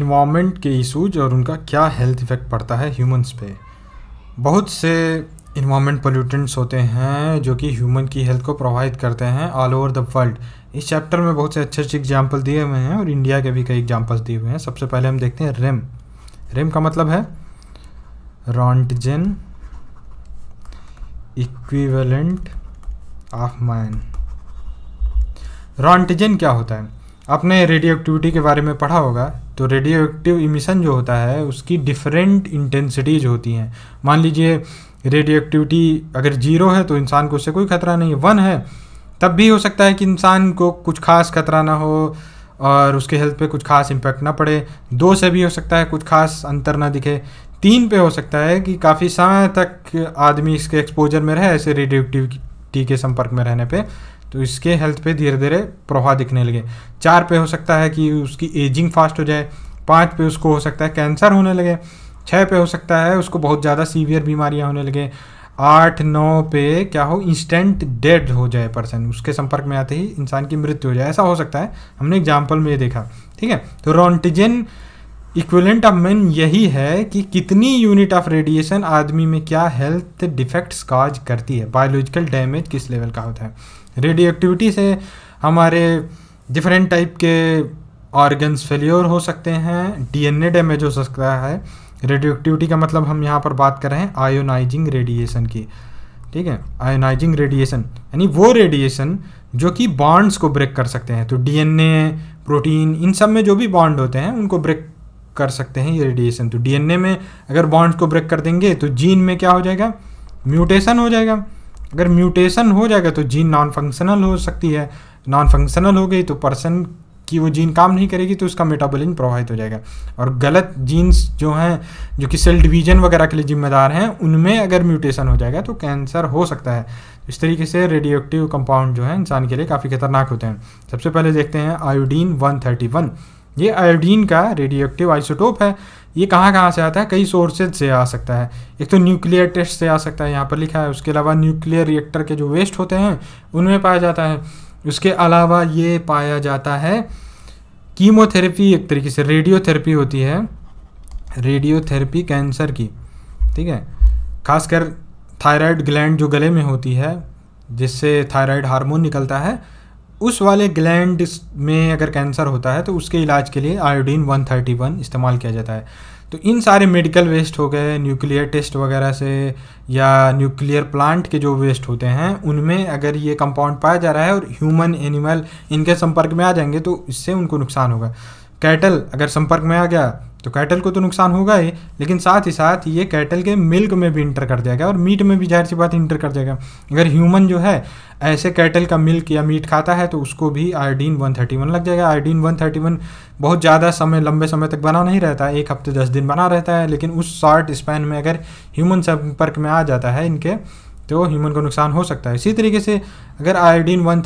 environment के issues और उनका क्या हेल्थ इफ़ेक्ट पड़ता है ह्यूमंस पे बहुत से इन्वामेंट पोल्यूटेंट्स होते हैं जो कि ह्यूमन की हेल्थ को प्रोवाइड करते हैं ऑल ओवर द वर्ल्ड इस चैप्टर में बहुत से अच्छे अच्छे एग्जाम्पल दिए हुए हैं और इंडिया के भी कई एग्जाम्पल्स दिए हुए हैं सबसे पहले हम देखते हैं रेम रेम का मतलब है roentgen equivalent of man roentgen क्या होता है आपने रेडियो एक्टिविटी के बारे में पढ़ा होगा तो रेडियो एक्टिव इमिशन जो होता है उसकी डिफरेंट इंटेंसिटीज होती हैं मान लीजिए रेडियो एक्टिविटी अगर जीरो है तो इंसान को उससे कोई खतरा नहीं है वन है तब भी हो सकता है कि इंसान को कुछ खास खतरा ना हो और उसके हेल्थ पे कुछ खास इम्पैक्ट ना पड़े दो से भी हो सकता है कुछ खास अंतर ना दिखे तीन पे हो सकता है कि काफ़ी समय तक आदमी इसके एक्सपोजर में रहे ऐसे रेडियो एक्टिविटी के संपर्क में रहने पर तो इसके हेल्थ पे धीरे धीरे प्रभाव दिखने लगे चार पे हो सकता है कि उसकी एजिंग फास्ट हो जाए पाँच पे उसको हो सकता है कैंसर होने लगे छः पे हो सकता है उसको बहुत ज़्यादा सीवियर बीमारियाँ होने लगे आठ नौ पे क्या हो इंस्टेंट डेड हो जाए पर्सन उसके संपर्क में आते ही इंसान की मृत्यु हो जाए ऐसा हो सकता है हमने एग्जाम्पल में ये देखा ठीक है तो रोंटिजन इक्वलेंट ऑफ मेन यही है कि कितनी यूनिट ऑफ रेडिएशन आदमी में क्या हेल्थ डिफेक्ट्स काज करती है बायोलॉजिकल डैमेज किस लेवल का होता है रेडियो एक्टिविटी से हमारे डिफरेंट टाइप के ऑर्गन्स फेल्योर हो सकते हैं डीएनए डैमेज हो सकता है रेडियो एक्टिविटी का मतलब हम यहाँ पर बात कर रहे हैं आयोनाइजिंग रेडिएशन की ठीक है आयोनाइजिंग रेडिएशन यानी वो रेडिएशन जो कि बॉन्ड्स को ब्रेक कर सकते हैं तो डीएनए प्रोटीन इन सब में जो भी बॉन्ड होते हैं उनको ब्रेक कर सकते हैं ये रेडिएशन तो डीएनए में अगर बॉन्ड्स को ब्रेक कर देंगे तो जीन में क्या हो जाएगा म्यूटेशन हो जाएगा अगर म्यूटेशन हो जाएगा तो जीन नॉन फंक्शनल हो सकती है नॉन फंक्शनल हो गई तो पर्सन कि वो जीन काम नहीं करेगी तो उसका मेटाबॉलिज्म प्रभावित हो जाएगा और गलत जीन्स जो हैं जो कि सेल डिवीजन वगैरह के लिए जिम्मेदार हैं उनमें अगर म्यूटेशन हो जाएगा तो कैंसर हो सकता है इस तरीके से रेडियो एक्टिव कंपाउंड जो है इंसान के लिए काफ़ी खतरनाक होते हैं सबसे पहले देखते हैं आयोडीन 131 ये आयोडीन का रेडियो एक्टिव आइसोटोप है ये कहाँ कहाँ से आता है कई सोर्सेज से आ सकता है एक तो न्यूक्लियर टेस्ट से आ सकता है यहाँ पर लिखा है उसके अलावा न्यूक्लियर रिएक्टर के जो वेस्ट होते हैं उनमें पाया जाता है उसके अलावा ये पाया जाता है कीमोथेरेपी एक तरीके से रेडियोथेरेपी होती है रेडियोथेरेपी कैंसर की ठीक है खासकर थायराइड ग्लैंड जो गले में होती है जिससे थायराइड हार्मोन निकलता है उस वाले ग्लैंड में अगर कैंसर होता है तो उसके इलाज के लिए आयोडीन 131 इस्तेमाल किया जाता है तो इन सारे मेडिकल वेस्ट हो गए न्यूक्लियर टेस्ट वगैरह से या न्यूक्लियर प्लांट के जो वेस्ट होते हैं उनमें अगर ये कंपाउंड पाया जा रहा है और ह्यूमन एनिमल इनके संपर्क में आ जाएंगे तो इससे उनको नुकसान होगा कैटल अगर संपर्क में आ गया तो कैटल को तो नुकसान होगा ही लेकिन साथ ही साथ ये कैटल के मिल्क में भी इंटर कर जाएगा और मीट में भी जाहिर सी बात इंटर कर जाएगा अगर ह्यूमन जो है ऐसे कैटल का मिल्क या मीट खाता है तो उसको भी आयोडीन 131 लग जाएगा आयोडीन 131 बहुत ज़्यादा समय लंबे समय तक बना नहीं रहता है एक हफ्ते दस दिन बना रहता है लेकिन उस शॉर्ट स्पैन में अगर ह्यूमन संपर्क में आ जाता है इनके तो ह्यूमन को नुकसान हो सकता है इसी तरीके से अगर आयोडीन वन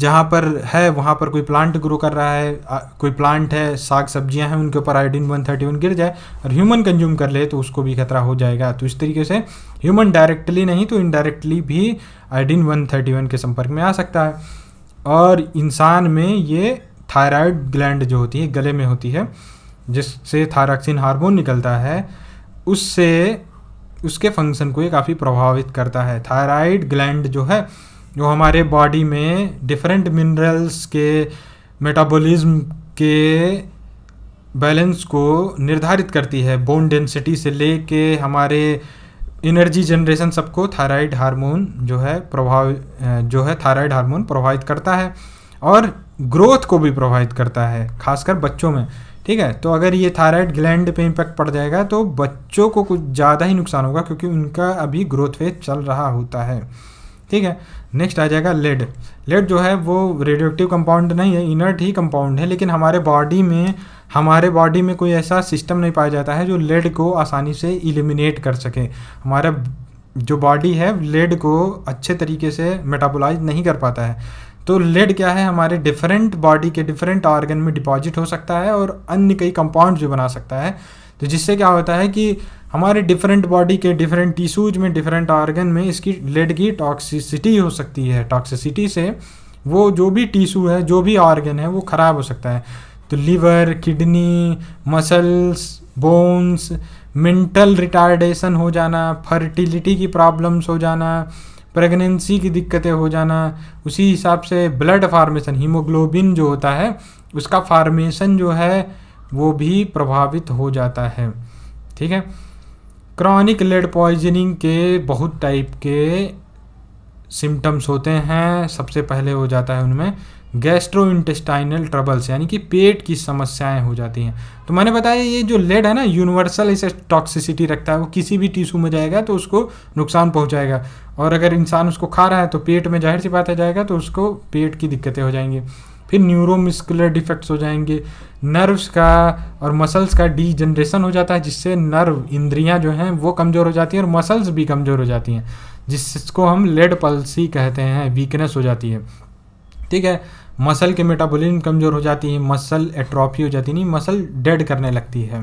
जहाँ पर है वहाँ पर कोई प्लांट ग्रो कर रहा है कोई प्लांट है साग सब्जियाँ हैं उनके ऊपर आयोडीन वन थर्टी वन गिर जाए और ह्यूमन कंज्यूम कर ले तो उसको भी खतरा हो जाएगा तो इस तरीके से ह्यूमन डायरेक्टली नहीं तो इनडायरेक्टली भी आयोडीन वन थर्टी वन के संपर्क में आ सकता है और इंसान में ये थायराइड ग्लैंड जो होती है गले में होती है जिससे थायरॉक्सिन हार्मोन निकलता है उससे उसके फंक्शन को ये काफ़ी प्रभावित करता है थायराइड ग्लैंड जो है जो हमारे बॉडी में डिफरेंट मिनरल्स के मेटाबॉलिज्म के बैलेंस को निर्धारित करती है बोन डेंसिटी से ले के हमारे एनर्जी जनरेशन सबको थायराइड हार्मोन जो है प्रभाव जो है थायराइड हार्मोन प्रभावित करता है और ग्रोथ को भी प्रभावित करता है खासकर बच्चों में ठीक है तो अगर ये थायराइड ग्लैंड पे इम्पैक्ट पड़ जाएगा तो बच्चों को कुछ ज़्यादा ही नुकसान होगा क्योंकि उनका अभी ग्रोथ फेज चल रहा होता है ठीक है नेक्स्ट आ जाएगा लेड लेड जो है वो रेडियोक्टिव कंपाउंड नहीं है इनर्ट ही कंपाउंड है लेकिन हमारे बॉडी में हमारे बॉडी में कोई ऐसा सिस्टम नहीं पाया जाता है जो लेड को आसानी से इलिमिनेट कर सके हमारा जो बॉडी है लेड को अच्छे तरीके से मेटाबोलाइज नहीं कर पाता है तो लेड क्या है हमारे डिफरेंट बॉडी के डिफरेंट ऑर्गन में डिपॉजिट हो सकता है और अन्य कई कंपाउंड भी बना सकता है तो जिससे क्या होता है कि हमारे डिफरेंट बॉडी के डिफरेंट टिश्यूज में डिफरेंट ऑर्गन में इसकी लेड की टॉक्सिसिटी हो सकती है टॉक्सिसिटी से वो जो भी टिश्यू है जो भी ऑर्गन है वो ख़राब हो सकता है तो liver kidney muscles bones mental retardation हो जाना फर्टिलिटी की प्रॉब्लम्स हो जाना प्रेगनेंसी की दिक्कतें हो जाना उसी हिसाब से ब्लड फार्मेशन हीमोग्लोबिन जो होता है उसका फार्मेशन जो है वो भी प्रभावित हो जाता है ठीक है क्रॉनिक लेड पॉइजनिंग के बहुत टाइप के सिम्टम्स होते हैं सबसे पहले हो जाता है उनमें गैस्ट्रो इंटेस्टाइनल ट्रबल्स यानी कि पेट की समस्याएं हो जाती हैं तो मैंने बताया ये जो लेड है ना यूनिवर्सल इसे टॉक्सिसिटी रखता है वो किसी भी टिश्यू में जाएगा तो उसको नुकसान पहुंचाएगा और अगर इंसान उसको खा रहा है तो पेट में जाहिर सी बात आ जाएगा तो उसको पेट की दिक्कतें हो जाएंगी फिर न्यूरोमिस्कुलर डिफेक्ट्स हो जाएंगे नर्व्स का और मसल्स का डी हो जाता है जिससे नर्व इंद्रियाँ जो हैं वो कमज़ोर हो जाती हैं और मसल्स भी कमज़ोर हो जाती हैं जिसको हम लेड पल्सी कहते हैं वीकनेस हो जाती है ठीक है मसल के मेटाबॉलिज्म कमज़ोर हो जाती है मसल एट्रॉफी हो जाती नहीं मसल डेड करने लगती है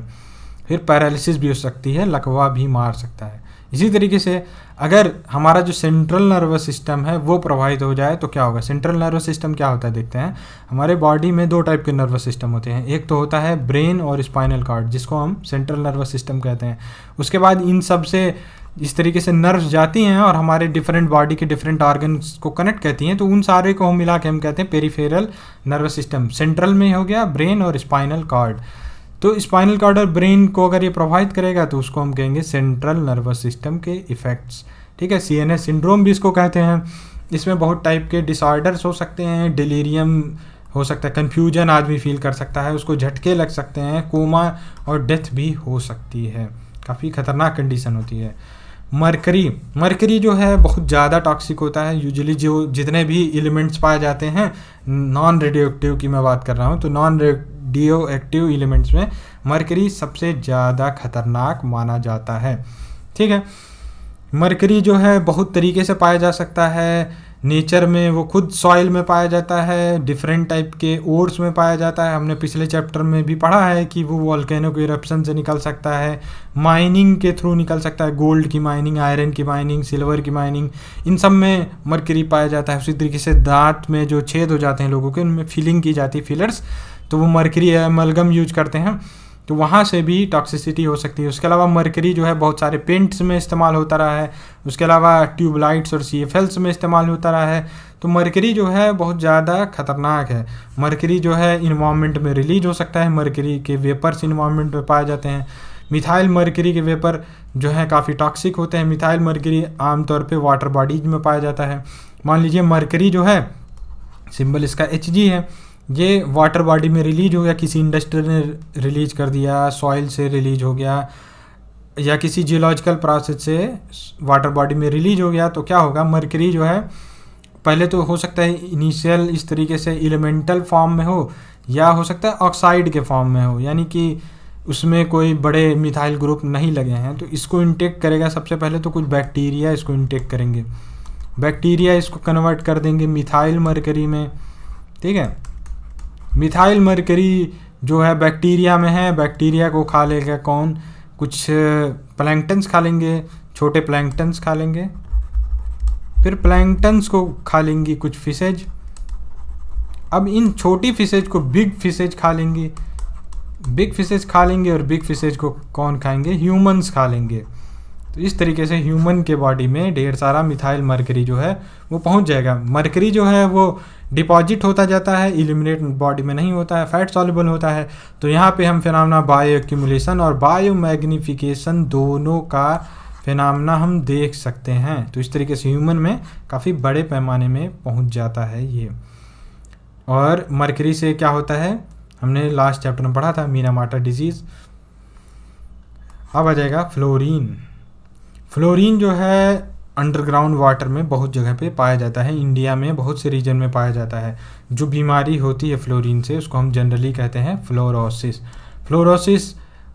फिर पैरालिसिस भी हो सकती है लकवा भी मार सकता है इसी तरीके से अगर हमारा जो सेंट्रल नर्वस सिस्टम है वो प्रभावित हो जाए तो क्या होगा सेंट्रल नर्वस सिस्टम क्या होता है देखते हैं हमारे बॉडी में दो टाइप के नर्वस सिस्टम होते हैं एक तो होता है ब्रेन और स्पाइनल कार्ड जिसको हम सेंट्रल नर्वस सिस्टम कहते हैं उसके बाद इन सब से इस तरीके से नर्व्स जाती हैं और हमारे डिफरेंट बॉडी के डिफरेंट ऑर्गन्स को कनेक्ट कहती हैं तो उन सारे को हम मिला के हम कहते हैं पेरीफेरल नर्वस सिस्टम सेंट्रल में हो गया ब्रेन और स्पाइनल कार्ड तो स्पाइनल कार्ड और ब्रेन को अगर ये प्रभावित करेगा तो उसको हम कहेंगे सेंट्रल नर्वस सिस्टम के इफ़ेक्ट्स ठीक है सी एन एस सिंड्रोम भी इसको कहते हैं इसमें बहुत टाइप के डिसऑर्डर्स हो सकते हैं डिलीरियम हो सकता है कन्फ्यूजन आदमी फील कर सकता है उसको झटके लग सकते हैं कोमा और डेथ भी हो सकती है काफ़ी ख़तरनाक कंडीशन होती है मरकरी मरकरी जो है बहुत ज़्यादा टॉक्सिक होता है यूजली जो जितने भी एलिमेंट्स पाए जाते हैं नॉन रेडियो की मैं बात कर रहा हूँ तो नॉन डीओ एक्टिव एलिमेंट्स में मरकरी सबसे ज़्यादा खतरनाक माना जाता है ठीक है मरकरी जो है बहुत तरीके से पाया जा सकता है नेचर में वो खुद सॉइल में पाया जाता है डिफरेंट टाइप के ओट्स में पाया जाता है हमने पिछले चैप्टर में भी पढ़ा है कि वो वॉलकैनो के इरप्शन से निकल सकता है माइनिंग के थ्रू निकल सकता है गोल्ड की माइनिंग आयरन की माइनिंग सिल्वर की माइनिंग इन सब में मरकरी पाया जाता है उसी तरीके से दांत में जो छेद हो जाते हैं लोगों के उनमें फिलिंग की जाती है फिलर्स तो वो मरकरी है मलगम यूज करते हैं तो वहाँ से भी टॉक्सिसिटी हो सकती है उसके अलावा मरकरी जो है बहुत सारे पेंट्स में इस्तेमाल होता रहा है उसके अलावा ट्यूबलाइट्स और सी में इस्तेमाल होता रहा है तो मरकरी जो है बहुत ज़्यादा खतरनाक है मरकरी जो है इन्वामेंट में रिलीज हो सकता है मरकरी के वेपर्स इन्वामेंट में पाए जाते हैं मिथाइल मरकरी के वेपर जो हैं काफ़ी टॉक्सिक होते हैं मिथाइल मरकरी आमतौर पर वाटर बॉडीज में पाया जाता है मान लीजिए मरकरी जो है सिंबल इसका एच है ये वाटर बॉडी में रिलीज हो गया किसी इंडस्ट्री ने रिलीज कर दिया सॉइल से रिलीज हो गया या किसी जियोलॉजिकल प्रोसेस से वाटर बॉडी में रिलीज हो गया तो क्या होगा मरकरी जो है पहले तो हो सकता है इनिशियल इस तरीके से एलिमेंटल फॉर्म में हो या हो सकता है ऑक्साइड के फॉर्म में हो यानी कि उसमें कोई बड़े मिथाइल ग्रुप नहीं लगे हैं तो इसको इंटेक करेगा सबसे पहले तो कुछ बैक्टीरिया इसको इंटेक करेंगे बैक्टीरिया इसको कन्वर्ट कर देंगे मिथाइल मरकरी में ठीक है मिथाइल मरकरी जो है बैक्टीरिया में है बैक्टीरिया को खा लेगा कौन कुछ प्लैंकटन्स खा लेंगे छोटे प्लैंकटन्स खा लेंगे फिर प्लैंकटन्स को खा लेंगी कुछ फिशेज अब इन छोटी फिशेज को बिग फिशेज खा लेंगी बिग फिशेज खा लेंगे और बिग फिशेज को कौन खाएंगे ह्यूमंस खा लेंगे तो इस तरीके से ह्यूमन के बॉडी में ढेर सारा मिथाइल मरकरी जो है वो पहुंच जाएगा मरकरी जो है वो डिपॉजिट होता जाता है इलिमिनेट बॉडी में नहीं होता है फैट सॉल्यूबल होता है तो यहाँ पे हम फिनामना बायो एक्यूमुलेशन और बायो मैग्निफिकेशन दोनों का फिनामना हम देख सकते हैं तो इस तरीके से ह्यूमन में काफ़ी बड़े पैमाने में पहुँच जाता है ये और मरकरी से क्या होता है हमने लास्ट चैप्टर में पढ़ा था मीना माटा डिजीज़ अब आ जाएगा फ्लोरीन फ्लोरीन जो है अंडरग्राउंड वाटर में बहुत जगह पे पाया जाता है इंडिया में बहुत से रीजन में पाया जाता है जो बीमारी होती है फ्लोरीन से उसको हम जनरली कहते हैं फ्लोरोसिस फ्लोरोसिस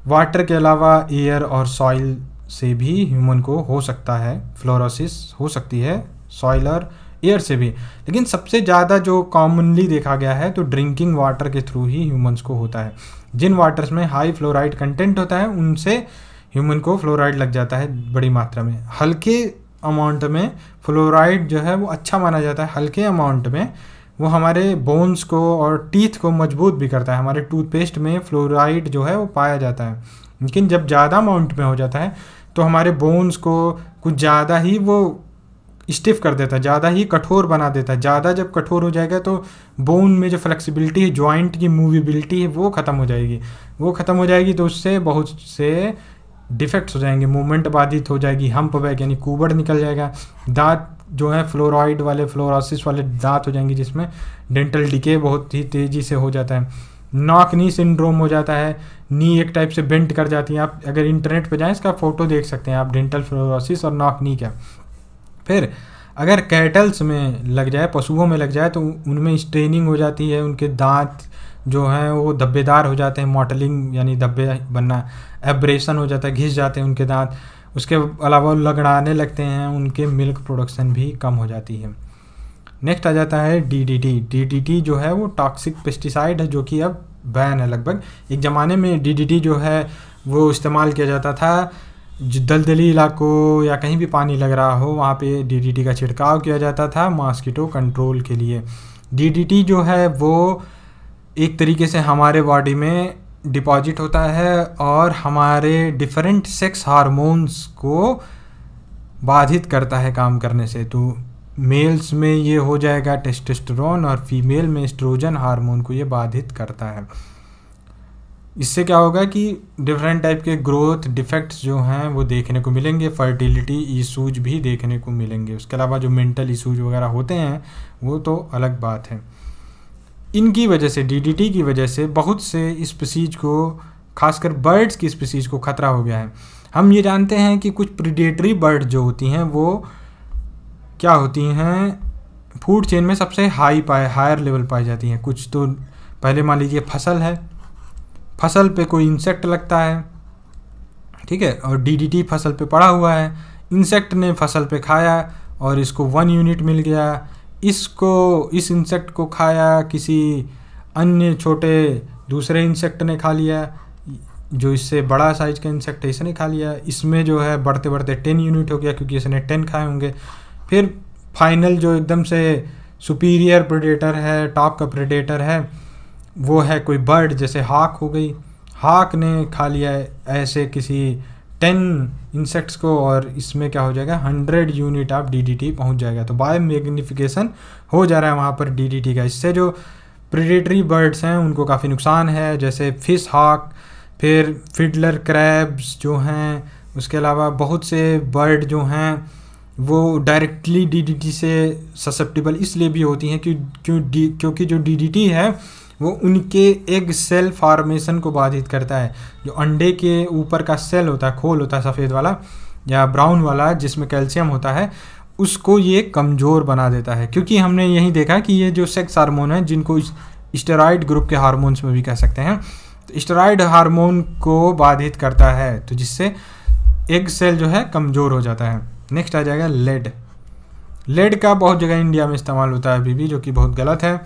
वाटर के अलावा एयर और सॉइल से भी ह्यूमन को हो सकता है फ्लोरोसिस हो सकती है सॉइल और एयर से भी लेकिन सबसे ज़्यादा जो कॉमनली देखा गया है तो ड्रिंकिंग वाटर के थ्रू ही ह्यूमन्स को होता है जिन वाटर्स में हाई फ्लोराइड कंटेंट होता है उनसे ह्यूमन को फ्लोराइड लग जाता है बड़ी मात्रा में हल्के अमाउंट में फ्लोराइड जो है वो अच्छा माना जाता है हल्के अमाउंट में वो हमारे बोन्स को और टीथ को मजबूत भी करता है हमारे टूथपेस्ट में फ्लोराइड जो है वो पाया जाता है लेकिन जब ज़्यादा अमाउंट में हो जाता है तो हमारे बोन्स को कुछ ज़्यादा ही वो स्टिफ कर देता है ज़्यादा ही कठोर बना देता है ज़्यादा जब कठोर हो जाएगा तो बोन में जो फ्लेक्सिबिलिटी है जॉइंट की मूवेबिलिटी है वो ख़त्म हो जाएगी वो ख़त्म हो जाएगी तो उससे बहुत से डिफेक्ट्स हो जाएंगे मूवमेंट बाधित हो जाएगी हम्प बैग यानी कूबर निकल जाएगा दांत जो है फ्लोराइड वाले फ्लोरासिस वाले दांत हो जाएंगे जिसमें डेंटल डिके बहुत ही तेज़ी से हो जाता है नॉक नी सिंड्रोम हो जाता है नी एक टाइप से बेंट कर जाती है आप अगर इंटरनेट पर जाएँ इसका फ़ोटो देख सकते हैं आप डेंटल फ्लोरासिस और नॉक नी का फिर अगर कैटल्स में लग जाए पशुओं में लग जाए तो उनमें स्ट्रेनिंग हो जाती है उनके दांत जो हैं वो धब्बेदार हो जाते हैं मॉटलिंग यानी धब्बे बनना एब्रेशन हो जाता है घिस जाते हैं उनके दांत उसके अलावा लगड़ाने लगते हैं उनके मिल्क प्रोडक्शन भी कम हो जाती है नेक्स्ट आ जाता है डीडीटी डीडीटी जो है वो टॉक्सिक पेस्टिसाइड है जो कि अब बैन है लगभग एक ज़माने में डीडीटी जो है वो इस्तेमाल किया जाता था दलदली इलाकों या कहीं भी पानी लग रहा हो वहाँ पे डीडीटी का छिड़काव किया जाता था मॉस्किटो कंट्रोल के लिए डीडीटी जो है वो एक तरीके से हमारे बॉडी में डिपॉजिट होता है और हमारे डिफरेंट सेक्स हार्मोन्स को बाधित करता है काम करने से तो मेल्स में ये हो जाएगा टेस्टोस्टेरोन और फीमेल में एस्ट्रोजन हार्मोन को ये बाधित करता है इससे क्या होगा कि डिफरेंट टाइप के ग्रोथ डिफेक्ट्स जो हैं वो देखने को मिलेंगे फर्टिलिटी ईशूज़ भी देखने को मिलेंगे उसके अलावा जो मेंटल इशूज वगैरह होते हैं वो तो अलग बात है इनकी वजह से डीडीटी की वजह से बहुत से स्पीसीज को खासकर बर्ड्स की स्पीसीज को खतरा हो गया है हम ये जानते हैं कि कुछ प्रीडेटरी बर्ड जो होती हैं वो क्या होती हैं फूड चेन में सबसे हाई पाए हायर लेवल पाई जाती हैं कुछ तो पहले मान लीजिए फसल है फसल पे कोई इंसेक्ट लगता है ठीक है और डीडीटी फसल पे पड़ा हुआ है इंसेक्ट ने फसल पे खाया और इसको वन यूनिट मिल गया इसको इस इंसेक्ट को खाया किसी अन्य छोटे दूसरे इंसेक्ट ने खा लिया जो इससे बड़ा साइज का इंसेक्ट है इसने खा लिया इसमें जो है बढ़ते बढ़ते टेन यूनिट हो गया क्योंकि इसने टेन खाए होंगे फिर फाइनल जो एकदम से सुपीरियर प्रेडेटर है टॉप का प्रेडेटर है वो है कोई बर्ड जैसे हाक हो गई हाक ने खा लिया ऐसे किसी टेन इंसेक्ट्स को और इसमें क्या हो जाएगा हंड्रेड यूनिट आप डी पहुँच जाएगा तो बाय मैग्निफिकेशन हो जा रहा है वहाँ पर डी का इससे जो प्रिडेटरी बर्ड्स हैं उनको काफ़ी नुकसान है जैसे फिश हॉक फिर फिडलर क्रैब्स जो हैं उसके अलावा बहुत से बर्ड जो हैं वो डायरेक्टली डीडीटी से ससेप्टिबल इसलिए भी होती हैं कि क्यों डी क्योंकि जो डीडीटी है वो उनके एग सेल फार्मेशन को बाधित करता है जो अंडे के ऊपर का सेल होता है खोल होता है सफ़ेद वाला या ब्राउन वाला जिसमें कैल्शियम होता है उसको ये कमज़ोर बना देता है क्योंकि हमने यही देखा कि ये जो सेक्स हार्मोन है जिनको स्टेराइड ग्रुप के हार्मोन्स में भी कह सकते हैं तो स्टेराइड हार्मोन को बाधित करता है तो जिससे एग सेल जो है कमज़ोर हो जाता है नेक्स्ट आ जाएगा लेड लेड का बहुत जगह इंडिया में इस्तेमाल होता है अभी भी जो कि बहुत गलत है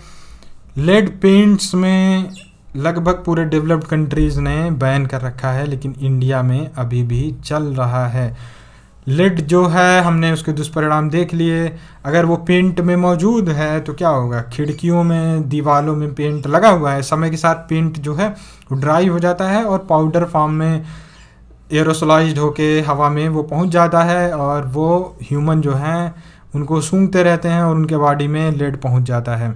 लेड पेंट्स में लगभग पूरे डेवलप्ड कंट्रीज़ ने बैन कर रखा है लेकिन इंडिया में अभी भी चल रहा है लेड जो है हमने उसके दुष्परिणाम देख लिए अगर वो पेंट में मौजूद है तो क्या होगा खिड़कियों में दीवालों में पेंट लगा हुआ है समय के साथ पेंट जो है वो ड्राई हो जाता है और पाउडर फॉर्म में एरोसोलाइज होके हवा में वो पहुंच जाता है और वो ह्यूमन जो हैं उनको सूंघते रहते हैं और उनके बॉडी में लेड पहुंच जाता है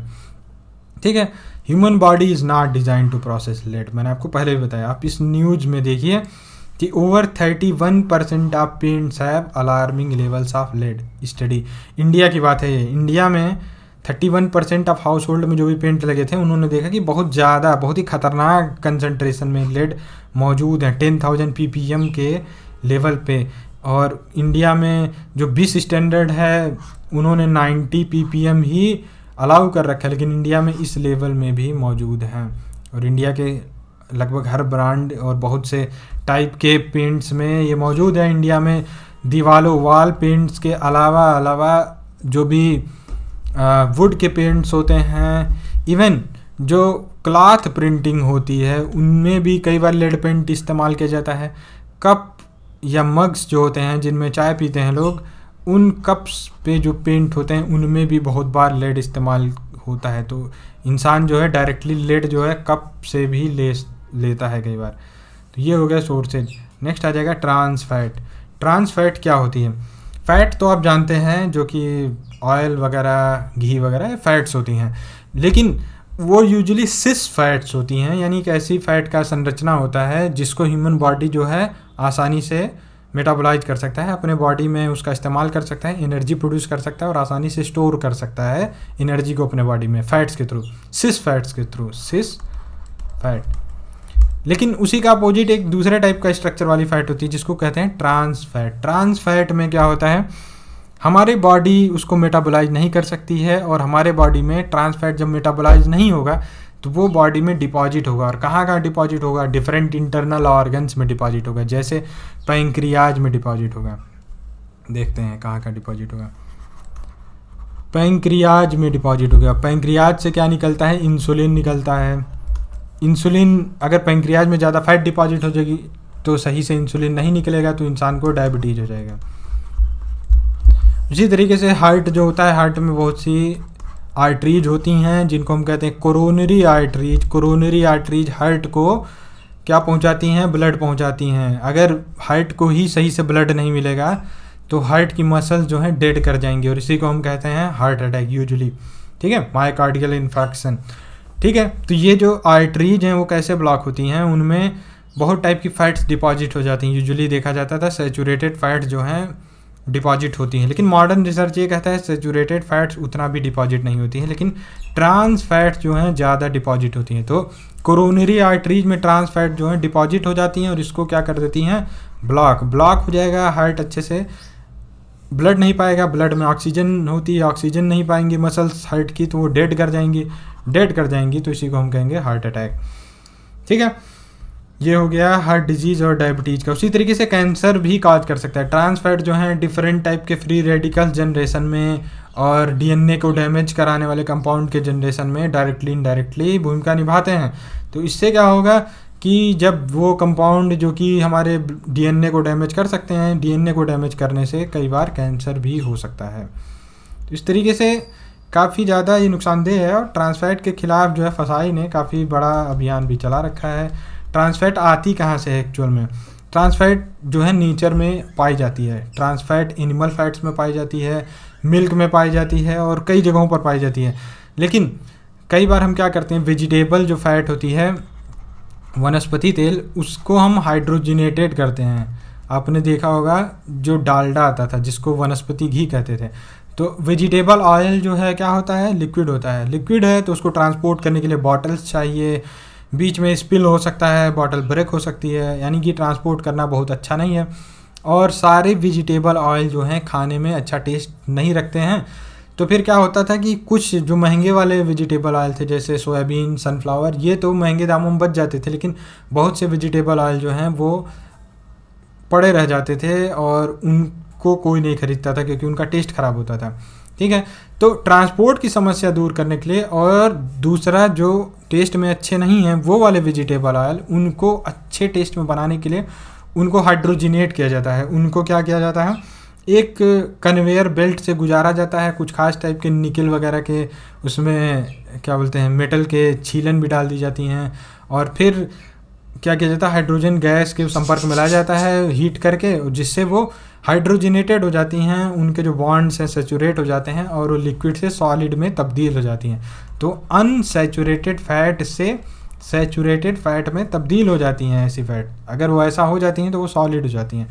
ठीक है human body is not designed to process let मैंने आपको पहले भी बताया आप इस न्यूज में देखिए कि over 31 percent of paints have alarming levels of lead study India की बात है ये इंडिया में 31 परसेंट ऑफ हाउस होल्ड में जो भी पेंट लगे थे उन्होंने देखा कि बहुत ज़्यादा बहुत ही खतरनाक कंसनट्रेशन में लेड मौजूद है 10,000 एम के लेवल पे और इंडिया में जो बीस स्टैंडर्ड है उन्होंने 90 एम ही अलाउ कर रखा है लेकिन इंडिया में इस लेवल में भी मौजूद हैं और इंडिया के लगभग हर ब्रांड और बहुत से टाइप के पेंट्स में ये मौजूद है इंडिया में दीवालो वाल पेंट्स के अलावा अलावा जो भी वुड के पेंट्स होते हैं इवन जो क्लाथ प्रिंटिंग होती है उनमें भी कई बार लेड पेंट इस्तेमाल किया जाता है कप या मग्स जो होते हैं जिनमें चाय पीते हैं लोग उन कप्स पे जो पेंट होते हैं उनमें भी बहुत बार लेड इस्तेमाल होता है तो इंसान जो है डायरेक्टली लेड जो है कप से भी ले लेता है कई बार तो ये हो गया सोर्सेज नेक्स्ट आ जाएगा ट्रांस फैट ट्रांस फैट क्या होती है फैट तो आप जानते हैं जो कि ऑयल वगैरह घी वगैरह फैट्स होती हैं लेकिन वो यूजली सिस फैट्स होती हैं यानी कि ऐसी फैट का संरचना होता है जिसको ह्यूमन बॉडी जो है आसानी से मेटाबोलाइज कर सकता है अपने बॉडी में उसका इस्तेमाल कर सकता है एनर्जी प्रोड्यूस कर सकता है और आसानी से स्टोर कर सकता है एनर्जी को अपने बॉडी में फैट्स के थ्रू सिस फैट्स के थ्रू सिस फैट लेकिन उसी का अपोजिट एक दूसरे टाइप का स्ट्रक्चर वाली फैट होती है जिसको कहते हैं ट्रांस फैट ट्रांस फैट में क्या होता है हमारे बॉडी उसको मेटाबोलाइज नहीं कर सकती है और हमारे बॉडी में ट्रांस फैट जब मेटाबोलाइज नहीं होगा तो वो बॉडी में डिपॉजिट होगा और कहाँ कहाँ डिपॉजिट होगा डिफरेंट इंटरनल ऑर्गन्स में डिपॉजिट होगा जैसे पैंक्रियाज में डिपॉजिट होगा देखते हैं कहाँ कहाँ डिपॉजिट होगा पैंक्रियाज में डिपॉजिट हो गया पैंक्रियाज से क्या निकलता है इंसुलिन निकलता है इंसुलिन अगर पैंक्रियाज में ज़्यादा फैट डिपॉजिट हो जाएगी तो सही से इंसुलिन नहीं निकलेगा तो इंसान को डायबिटीज़ हो जाएगा उसी तरीके से हार्ट जो होता है हार्ट में बहुत सी आर्टरीज होती हैं जिनको हम कहते हैं coronary arteries coronary arteries heart को क्या पहुंचाती हैं ब्लड पहुंचाती हैं अगर हार्ट को ही सही से ब्लड नहीं मिलेगा तो हार्ट की मसल्स जो हैं डेड कर जाएंगी और इसी को हम कहते हैं हार्ट अटैक यूजली ठीक है माइकार्डियल इन्फेक्शन ठीक है तो ये जो आर्टरीज हैं वो कैसे ब्लॉक होती हैं उनमें बहुत टाइप की फैट्स डिपॉजिट हो जाती हैं यूजली देखा जाता था सेचूरेटेड फैट्स जो हैं डिपॉजिट होती हैं लेकिन मॉडर्न रिसर्च ये कहता है सेचूरेटेड फैट्स उतना भी डिपॉजिट नहीं होती हैं लेकिन ट्रांस फैट्स जो हैं ज़्यादा डिपॉजिट होती हैं तो कोरोनरी आर्टरीज में ट्रांस फैट जो हैं डिपॉजिट हो जाती हैं और इसको क्या कर देती हैं ब्लॉक ब्लॉक हो जाएगा हार्ट अच्छे से ब्लड नहीं पाएगा ब्लड में ऑक्सीजन होती है ऑक्सीजन नहीं पाएंगे मसल्स हार्ट की तो वो डेड कर जाएंगी डेड कर जाएंगी तो इसी को हम कहेंगे हार्ट अटैक ठीक है ये हो गया हार्ट डिजीज़ और डायबिटीज़ का उसी तरीके से कैंसर भी काज कर सकता है ट्रांसफैट जो हैं डिफरेंट टाइप के फ्री रेडिकल जनरेशन में और डीएनए को डैमेज कराने वाले कंपाउंड के जनरेशन में डायरेक्टली इनडायरेक्टली भूमिका निभाते हैं तो इससे क्या होगा कि जब वो कंपाउंड जो कि हमारे डीएनए को डैमेज कर सकते हैं डीएनए को डैमेज करने से कई बार कैंसर भी हो सकता है तो इस तरीके से काफ़ी ज़्यादा ये नुकसानदेह है और ट्रांसफैट के खिलाफ जो है फसाई ने काफ़ी बड़ा अभियान भी चला रखा है ट्रांसफैट आती कहाँ से है एक्चुअल में ट्रांसफैट जो है नेचर में पाई जाती है ट्रांसफैट एनिमल फैट्स में पाई जाती है मिल्क में पाई जाती है और कई जगहों पर पाई जाती है लेकिन कई बार हम क्या करते हैं वेजिटेबल जो फैट होती है वनस्पति तेल उसको हम हाइड्रोजिनेटेड करते हैं आपने देखा होगा जो डालडा आता था जिसको वनस्पति घी कहते थे तो वेजिटेबल ऑयल जो है क्या होता है लिक्विड होता है लिक्विड है तो उसको ट्रांसपोर्ट करने के लिए बॉटल्स चाहिए बीच में स्पिल हो सकता है बॉटल ब्रेक हो सकती है यानी कि ट्रांसपोर्ट करना बहुत अच्छा नहीं है और सारे वेजिटेबल ऑयल जो हैं खाने में अच्छा टेस्ट नहीं रखते हैं तो फिर क्या होता था कि कुछ जो महंगे वाले वेजिटेबल ऑयल थे जैसे सोयाबीन सनफ्लावर ये तो महंगे दामों में बच जाते थे लेकिन बहुत से वेजिटेबल ऑयल जो हैं वो पड़े रह जाते थे और उनको कोई नहीं ख़रीदता था क्योंकि उनका टेस्ट ख़राब होता था ठीक है तो ट्रांसपोर्ट की समस्या दूर करने के लिए और दूसरा जो टेस्ट में अच्छे नहीं हैं वो वाले वेजिटेबल ऑयल उनको अच्छे टेस्ट में बनाने के लिए उनको हाइड्रोजिनेट किया जाता है उनको क्या किया जाता है एक कन्वेयर बेल्ट से गुजारा जाता है कुछ खास टाइप के निकल वगैरह के उसमें क्या बोलते हैं मेटल के छीलन भी डाल दी जाती हैं और फिर क्या किया जाता है हाइड्रोजन गैस के संपर्क में लाया जाता है हीट करके जिससे वो हाइड्रोजिनेटेड हो जाती हैं उनके जो बॉन्ड्स हैं सेचूरेट हो जाते हैं और वो लिक्विड से सॉलिड में तब्दील हो जाती हैं तो अनसेचूरेटेड फैट से सेचूरेटेड फैट में तब्दील हो जाती हैं ऐसी फैट अगर वो ऐसा हो जाती हैं तो वो सॉलिड हो जाती हैं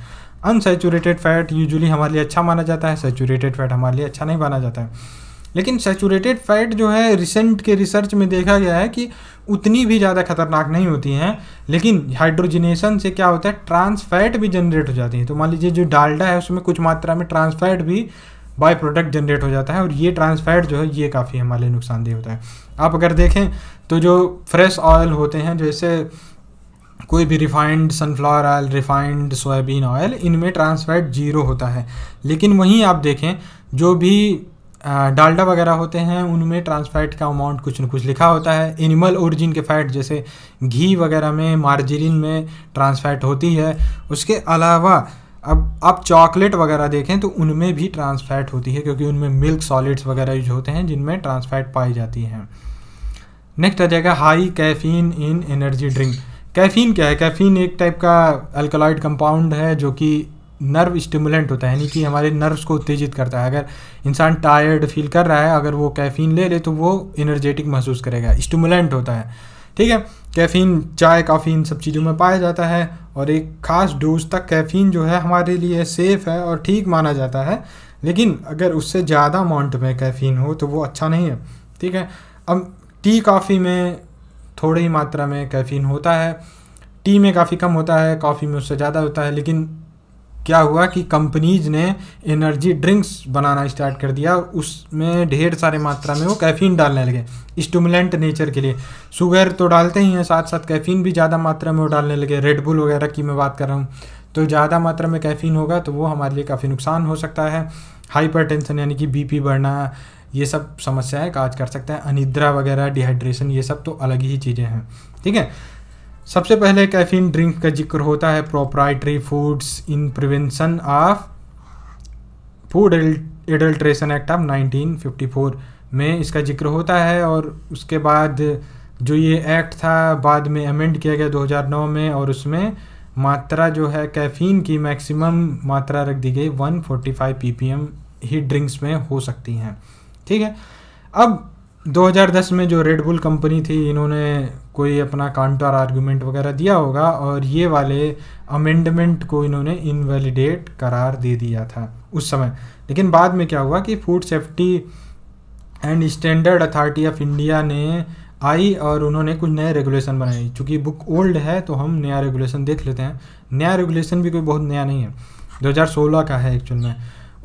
अनसेचूरेटेड फैट यूजुअली हमारे लिए अच्छा माना जाता है सेचूरेटेड फैट हमारे लिए अच्छा नहीं माना जाता है लेकिन सेचूरेटेड फैट जो है रिसेंट के रिसर्च में देखा गया है कि उतनी भी ज़्यादा खतरनाक नहीं होती हैं लेकिन हाइड्रोजिनेशन से क्या होता है ट्रांस फैट भी जनरेट हो जाती हैं तो मान लीजिए जो डालडा है उसमें कुछ मात्रा में ट्रांस फैट भी बाई प्रोडक्ट जनरेट हो जाता है और ये ट्रांस फैट जो है ये काफ़ी हमारे लिए नुकसानदेह होता है आप अगर देखें तो जो फ्रेश ऑयल होते हैं जैसे कोई भी refined sunflower oil refined soybean oil इनमें ट्रांसफैट जीरो होता है लेकिन वहीं आप देखें जो भी डालडा वगैरह होते हैं उनमें ट्रांसफैट का अमाउंट कुछ न कुछ लिखा होता है एनिमल ओरिजिन के फैट जैसे घी वगैरह में मार्जरीन में ट्रांसफैट होती है उसके अलावा अब आप चॉकलेट वगैरह देखें तो उनमें भी ट्रांसफैट होती है क्योंकि उनमें मिल्क सॉलिड्स वगैरह यूज होते हैं जिनमें ट्रांसफैट पाई जाती हैं नेक्स्ट आ जाएगा high caffeine in energy drink caffeine क्या है कैफीन एक टाइप का अल्कोलाइड कंपाउंड है जो कि नर्व स्टिमुलेंट होता है यानी कि हमारे नर्व्स को उत्तेजित करता है अगर इंसान टायर्ड फील कर रहा है अगर वो कैफ़ीन ले ले तो वो इनर्जेटिक महसूस करेगा स्टिमुलेंट होता है ठीक है कैफ़ीन चाय काफ़ी इन सब चीज़ों में पाया जाता है और एक ख़ास डोज तक कैफ़ीन जो है हमारे लिए सेफ़ है और ठीक माना जाता है लेकिन अगर उससे ज़्यादा अमाउंट में कैफ़ीन हो तो वो अच्छा नहीं है ठीक है अब टी काफ़ी में थोड़ी मात्रा में कैफ़ीन होता है टी में काफ़ी कम होता है कॉफ़ी में उससे ज़्यादा होता है लेकिन क्या हुआ कि कंपनीज ने एनर्जी ड्रिंक्स बनाना स्टार्ट कर दिया उसमें ढेर सारे मात्रा में वो कैफ़ीन डालने लगे स्टूमुलेंट नेचर के लिए शुगर तो डालते ही हैं साथ साथ कैफ़ीन भी ज़्यादा मात्रा में वो डालने लगे रेडबुल वगैरह की मैं बात कर रहा हूँ तो ज़्यादा मात्रा में कैफ़ीन होगा तो वो हमारे लिए काफ़ी नुकसान हो सकता है हाइपर यानी कि बी बढ़ना ये सब समस्याएँ काज कर सकता है अनिद्रा वगैरह डिहाइड्रेशन ये सब तो अलग ही चीज़ें हैं ठीक है सबसे पहले कैफीन ड्रिंक का जिक्र होता है proprietary foods in prevention of food adulteration act of 1954 में इसका जिक्र होता है और उसके बाद जो ये एक्ट था बाद में अमेंड किया गया 2009 में और उसमें मात्रा जो है कैफीन की मैक्सिमम मात्रा रख दी गई 145 पीपीएम ही ड्रिंक्स में हो सकती हैं ठीक है अब 2010 में जो रेडबुल कंपनी थी इन्होंने कोई अपना काउंटर आर्गूमेंट वगैरह दिया होगा और ये वाले अमेंडमेंट को इन्होंने इनवैलिडेट करार दे दिया था उस समय लेकिन बाद में क्या हुआ कि food safety and standard authority of India ने आई और उन्होंने कुछ नए रेगुलेशन बनाए चूँकि बुक ओल्ड है तो हम नया रेगुलेशन देख लेते हैं नया रेगुलेशन भी कोई बहुत नया नहीं है 2016 का है एक्चुअल में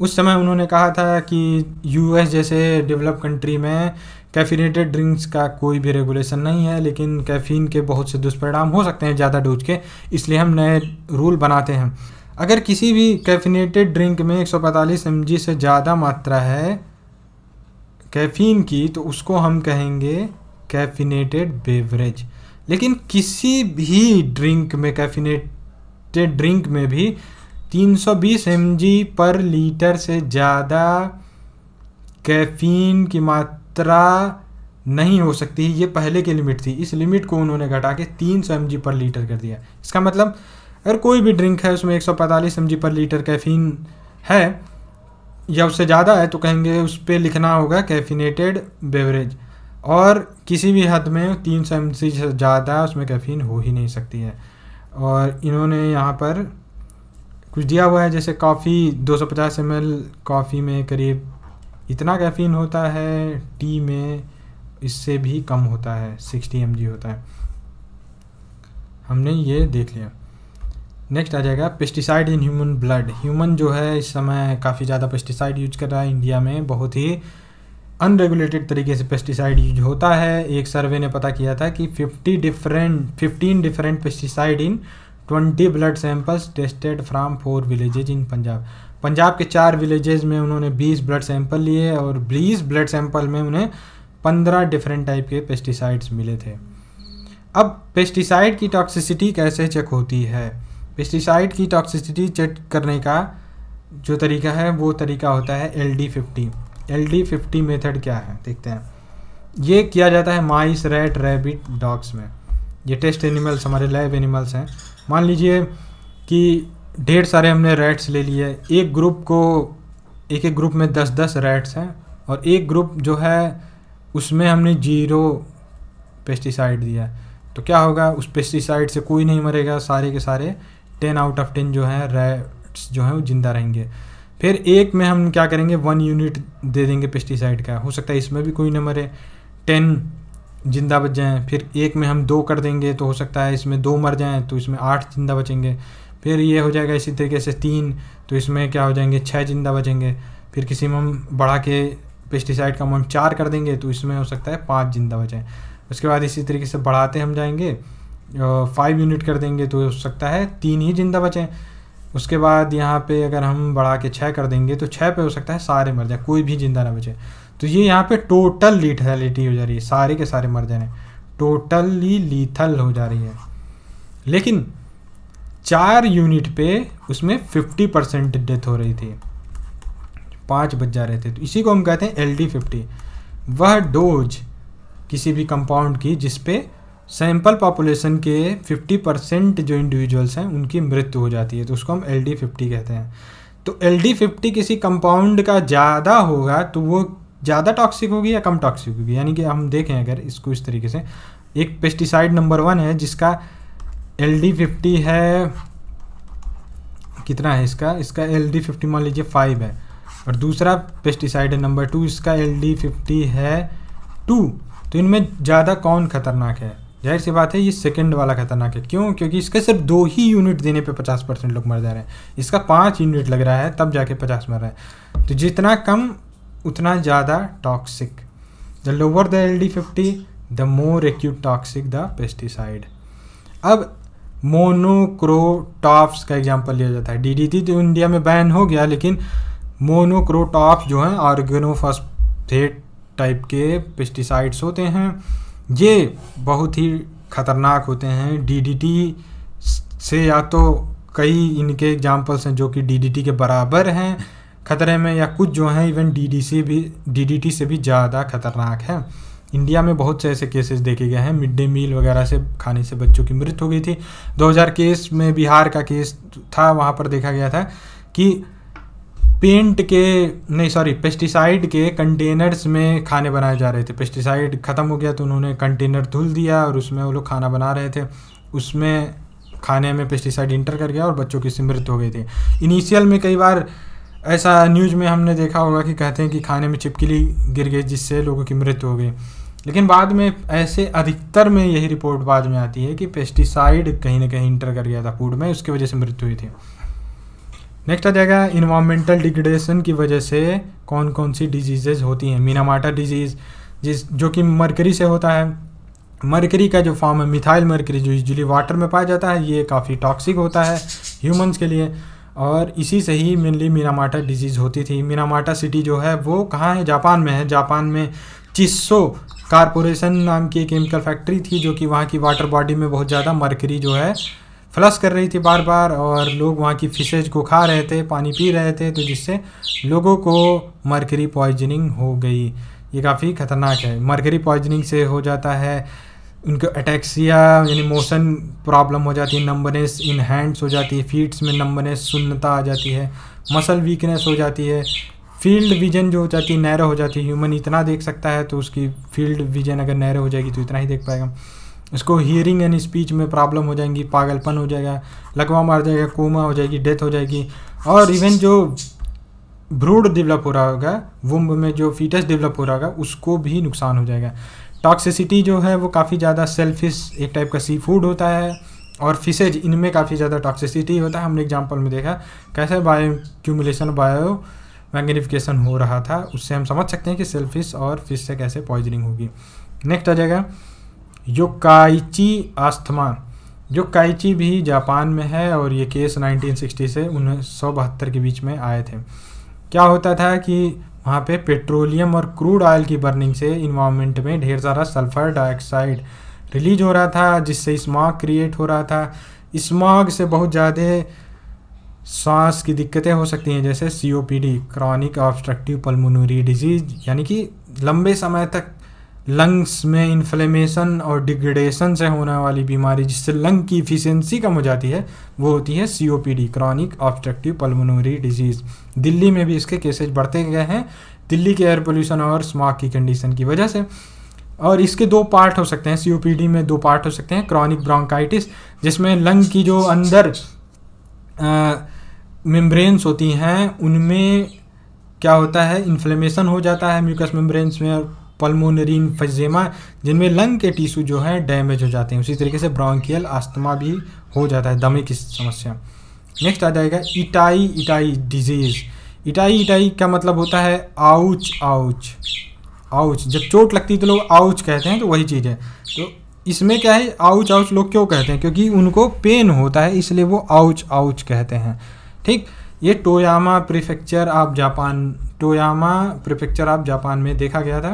उस समय उन्होंने कहा था कि यूएस जैसे डेवलप कंट्री में कैफिनेटेड ड्रिंक्स का कोई भी रेगुलेशन नहीं है लेकिन कैफ़ीन के बहुत से दुष्परिणाम हो सकते हैं ज़्यादा डोज के इसलिए हम नए रूल बनाते हैं अगर किसी भी कैफिनेटेड ड्रिंक में 145 सौ से ज़्यादा मात्रा है कैफ़ीन की तो उसको हम कहेंगे कैफिनेटेड बेवरेज लेकिन किसी भी ड्रिंक में कैफिनेटेड ड्रिंक में भी 320 सौ पर लीटर से ज़्यादा कैफीन की मात्रा सत्रह नहीं हो सकती ये पहले की लिमिट थी इस लिमिट को उन्होंने घटा के तीन सौ पर लीटर कर दिया इसका मतलब अगर कोई भी ड्रिंक है उसमें एक सौ पैंतालीस पर लीटर कैफीन है या उससे ज़्यादा है तो कहेंगे उस पर लिखना होगा कैफिनेटेड बेवरेज और किसी भी हद में तीन सौ एम से ज़्यादा उसमें कैफीन हो ही नहीं सकती है और इन्होंने यहाँ पर कुछ दिया हुआ है जैसे कॉफ़ी 250 सौ एम कॉफ़ी में करीब इतना कैफ़ीन होता है टी में इससे भी कम होता है सिक्सटी एम होता है हमने ये देख लिया नेक्स्ट आ जाएगा pesticide in human blood human जो है इस समय काफ़ी ज़्यादा पेस्टिसाइड यूज कर रहा है इंडिया में बहुत ही अनरेगुलेटेड तरीके से पेस्टिसाइड यूज होता है एक सर्वे ने पता किया था कि 50 different 15 different pesticide in 20 blood samples tested from four villages in Punjab Punjab के चार विलेजेस में उन्होंने 20 ब्लड सैंपल लिए और 20 ब्लड सैंपल में उन्हें 15 डिफरेंट टाइप के पेस्टिसाइड्स मिले थे अब पेस्टिसाइड की टॉक्सिसिटी कैसे चेक होती है पेस्टिसाइड की टॉक्सिसिटी चेक करने का जो तरीका है वो तरीका होता है L D fifty L D fifty method क्या है देखते हैं ये किया जाता है माइस रेड रेबिट डॉग्स में ये टेस्ट एनिमल्स हमारे लैब एनिमल्स हैं मान लीजिए कि ढेर सारे हमने रेट्स ले लिए एक ग्रुप को एक एक ग्रुप में दस दस रेट्स हैं और एक ग्रुप जो है उसमें हमने जीरो पेस्टिसाइड दिया है तो क्या होगा उस पेस्टिसाइड से कोई नहीं मरेगा सारे के सारे टेन आउट ऑफ टेन जो है रेट्स जो हैं वो जिंदा रहेंगे फिर एक में हम क्या करेंगे वन यूनिट दे देंगे पेस्टिसाइड का हो सकता है इसमें भी कोई ना मरे टेन जिंदा बच जाएँ फिर एक में हम दो कर देंगे तो हो सकता है इसमें दो मर जाएँ तो इसमें आठ जिंदा बचेंगे फिर ये हो जाएगा इसी तरीके से तीन तो इसमें क्या हो जाएंगे छः जिंदा बचेंगे फिर किसी में हम बढ़ा के पेस्टिसाइड का अमाउंट चार कर देंगे तो इसमें हो सकता है पाँच जिंदा बचें उसके बाद इसी तरीके से बढ़ाते हम जाएंगे फाइव यूनिट कर देंगे तो हो सकता है तीन ही जिंदा बचें उसके बाद यहाँ पे अगर हम बढ़ा के छः कर देंगे तो छः पे हो सकता है सारे मर जाए कोई भी जिंदा ना बचे तो ये यहाँ पे टोटल लीथलिटी हो जा रही है सारे के सारे मर जाने टोटली लीथल हो जा रही है लेकिन चार यूनिट पे उसमें फिफ्टी परसेंट डेथ हो रही थी पाँच बच जा रहे थे तो इसी को हम कहते हैं एल डी फिफ्टी वह डोज किसी भी कंपाउंड की जिसपे सैंपल पॉपुलेशन के 50 परसेंट जो इंडिविजुअल्स हैं उनकी मृत्यु हो जाती है तो उसको हम एल डी फिफ्टी कहते हैं तो एल डी फिफ्टी किसी कंपाउंड का ज़्यादा होगा तो वो ज़्यादा टॉक्सिक होगी या कम टॉक्सिक होगी यानी कि हम देखें अगर इसको इस तरीके से एक पेस्टिसाइड नंबर वन है जिसका एल डी फिफ्टी है कितना है इसका इसका एल डी फिफ्टी मान लीजिए फाइव है और दूसरा पेस्टिसाइड है नंबर टू इसका एल डी फिफ्टी है टू तो इनमें ज़्यादा कौन खतरनाक है जाहिर सी बात है ये सेकंड वाला खतरनाक है क्यों क्योंकि इसके सिर्फ दो ही यूनिट देने पे पचास परसेंट लोग मर जा रहे हैं इसका पाँच यूनिट लग रहा है तब जाके पचास मर रहा है तो जितना कम उतना ज़्यादा toxic the lower the L D fifty the more acute toxic the pesticide अब मोनोक्रोटॉप्स का एग्जाम्पल लिया जाता है डीडीटी तो इंडिया में बैन हो गया लेकिन मोनोक्रोटॉप्स जो हैं ऑर्गेनोफॉस्फेट टाइप के पेस्टिसाइड्स होते हैं ये बहुत ही खतरनाक होते हैं डीडीटी से या तो कई इनके एग्जाम्पल्स हैं जो कि डीडीटी के बराबर हैं खतरे में या कुछ जो हैं इवन डीडी से भी डीडीटी से भी ज़्यादा खतरनाक है इंडिया में बहुत से ऐसे केसेस देखे गए हैं मिड डे मील वगैरह से खाने से बच्चों की मृत्यु हो गई थी 2000 केस में बिहार का केस था वहाँ पर देखा गया था कि पेंट के नहीं सॉरी पेस्टिसाइड के कंटेनर्स में खाने बनाए जा रहे थे पेस्टिसाइड ख़त्म हो गया तो उन्होंने कंटेनर धुल दिया और उसमें वो लोग खाना बना रहे थे उसमें खाने में पेस्टिसाइड इंटर कर गया और बच्चों की मृत्यु हो गई थी इनिशियल में कई बार ऐसा न्यूज़ में हमने देखा होगा कि कहते हैं कि खाने में छिपकली गिर गई जिससे लोगों की मृत्यु हो गई लेकिन बाद में ऐसे अधिकतर में यही रिपोर्ट बाद में आती है कि पेस्टिसाइड कहीं ना कहीं इंटर कर गया था फूड में उसकी वजह से मृत्यु हुई थी नेक्स्ट आ जाएगा इन्वामेंटल डिग्रेडेशन की वजह से कौन कौन सी डिजीजेज होती हैं मीनामाटा डिजीज़ जिस जो कि मरकरी से होता है मरकरी का जो फॉर्म है मिथाइल मरकरी जो यूजली वाटर में पाया जाता है ये काफ़ी टॉक्सिक होता है ह्यूमंस के लिए और इसी से ही मेनली मीनामाटा डिजीज़ होती थी मीनामाटा सिटी जो है वो कहाँ है जापान में है जापान में चिस्सो कारपोरेशन नाम की एक केमिकल फैक्ट्री थी जो कि वहाँ की वाटर बॉडी में बहुत ज़्यादा मरकरी जो है फ्लश कर रही थी बार बार और लोग वहाँ की फिशेज को खा रहे थे पानी पी रहे थे तो जिससे लोगों को मरकरी पॉइजनिंग हो गई ये काफ़ी ख़तरनाक है मरकरी पॉइजनिंग से हो जाता है उनको अटैक्सिया यानी मोशन प्रॉब्लम हो जाती है नंबरनेस इन हैंड्स हो जाती है फीट्स में नंबरनेस सुन्नता आ जाती है मसल वीकनेस हो जाती है फील्ड विजन जो हो जाती है नैरो हो जाती है ह्यूमन इतना देख सकता है तो उसकी फील्ड विजन अगर नैरो हो जाएगी तो इतना ही देख पाएगा उसको हियरिंग एंड स्पीच में प्रॉब्लम हो जाएंगी पागलपन हो जाएगा लकवा मार जाएगा कोमा हो जाएगी डेथ हो जाएगी और इवन जो ब्रूड डेवलप हो रहा होगा वुम्ब में जो फीटस डेवलप हो रहा होगा उसको भी नुकसान हो जाएगा टॉक्सिसिटी जो है वो काफ़ी ज़्यादा सेल्फिश एक टाइप का सी फूड होता है और फिशेज इनमें काफ़ी ज़्यादा टॉक्सिसिटी होता है हमने एग्जाम्पल में देखा कैसे बायो क्यूमुलेशन बायो मैग्निफिकेशन हो रहा था उससे हम समझ सकते हैं कि सेलफिश और फिश से कैसे पॉइजनिंग होगी नेक्स्ट आ जाएगा योकाइची आस्थमा काइची भी जापान में है और ये केस 1960 से उन्नीस के बीच में आए थे क्या होता था कि वहाँ पे पेट्रोलियम और क्रूड ऑयल की बर्निंग से इन्वायरमेंट में ढेर सारा सल्फ़र डाइऑक्साइड रिलीज हो रहा था जिससे स्मॉग क्रिएट हो रहा था स्मॉग से बहुत ज़्यादा सांस की दिक्कतें हो सकती हैं जैसे C O P D chronic obstructive pulmonary disease यानी कि लंबे समय तक लंग्स में इन्फ्लेमेशन और डिग्रेडेशन से होने वाली बीमारी जिससे लंग की इफिशेंसी कम हो जाती है वो होती है C O P D chronic obstructive pulmonary disease Delhi में भी इसके केसेज बढ़ते गए हैं दिल्ली के एयर पोल्यूशन और स्मॉक की कंडीशन की वजह से और इसके दो पार्ट हो सकते हैं सी ओ पी डी में दो पार्ट हो सकते हैं क्रॉनिक ब्रोंकाइटिस जिसमें लंग की जो अंदर आ, मेम्ब्रेन्स होती हैं उनमें क्या होता है इन्फ्लेमेशन हो जाता है म्यूकस मेम्ब्रेन्स में और पल्मोनरी इन्फजेमा जिनमें लंग के टिश्यू जो है डैमेज हो जाते हैं उसी तरीके से ब्रोंकियल आस्थमा भी हो जाता है दमे की समस्या नेक्स्ट आ जाएगा itai itai disease itai itai का मतलब होता है आउच आउच आउच जब चोट लगती है तो लोग आउच कहते हैं तो वही चीज़ है तो इसमें क्या है आउच आउच लोग क्यों कहते हैं क्योंकि उनको पेन होता है इसलिए वो आउच आउच कहते हैं ठीक ये टोयामा प्रीफेक्चर आप जापान टोयामा प्रीफेक्चर आप जापान में देखा गया था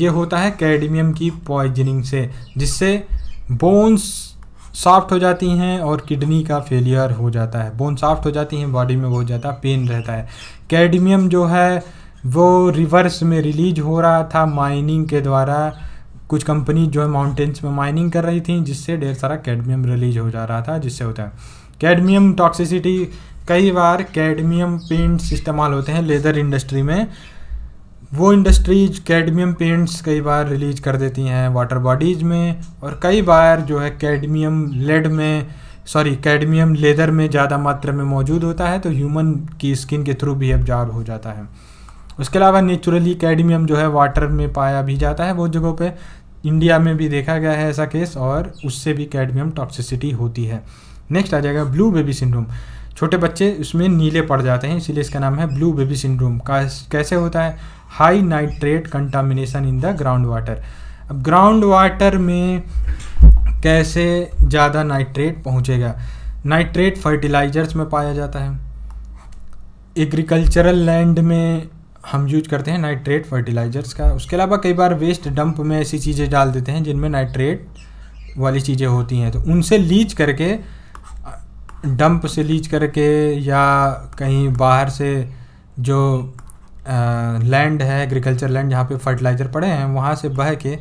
ये होता है कैडमियम की पॉइजनिंग से जिससे बोन्स सॉफ्ट हो जाती हैं और किडनी का फेलियर हो जाता है बोन सॉफ्ट हो जाती हैं बॉडी में बहुत ज़्यादा पेन रहता है कैडमियम जो है वो रिवर्स में रिलीज हो रहा था माइनिंग के द्वारा कुछ कंपनी जो है माउंटेन्स में माइनिंग कर रही थी जिससे ढेर सारा कैडमियम रिलीज हो जा रहा था जिससे होता है कैडमियम टॉक्सिसिटी कई बार कैडमियम पेंट्स इस्तेमाल होते हैं लेदर इंडस्ट्री में वो इंडस्ट्रीज कैडमियम पेंट्स कई बार रिलीज कर देती हैं वाटर बॉडीज़ में और कई बार जो है कैडमियम लेड में सॉरी कैडमियम लेदर में ज़्यादा मात्रा में मौजूद होता है तो ह्यूमन की स्किन के थ्रू भी ऑब्जॉर्ब हो जाता है उसके अलावा नेचुरली कैडमियम जो है वाटर में पाया भी जाता है बहुत जगहों पर इंडिया में भी देखा गया है ऐसा केस और उससे भी कैडमियम टॉक्सिसिटी होती है नेक्स्ट आ जाएगा ब्लू बेबी सिंड्रोम छोटे बच्चे उसमें नीले पड़ जाते हैं इसीलिए इसका नाम है ब्लू बेबी सिंड्रोम का कैसे होता है high nitrate contamination in the ground water अब ग्राउंड वाटर में कैसे ज़्यादा नाइट्रेट पहुँचेगा नाइट्रेट फर्टिलाइजर्स में पाया जाता है एग्रीकल्चरल लैंड में हम यूज करते हैं नाइट्रेट फर्टिलाइजर्स का उसके अलावा कई बार वेस्ट डंप में ऐसी चीज़ें डाल देते हैं जिनमें नाइट्रेट वाली चीज़ें होती हैं तो उनसे लीच करके डंप से लीच करके या कहीं बाहर से जो लैंड है एग्रीकल्चर लैंड जहाँ पे फर्टिलाइज़र पड़े हैं वहाँ से बह के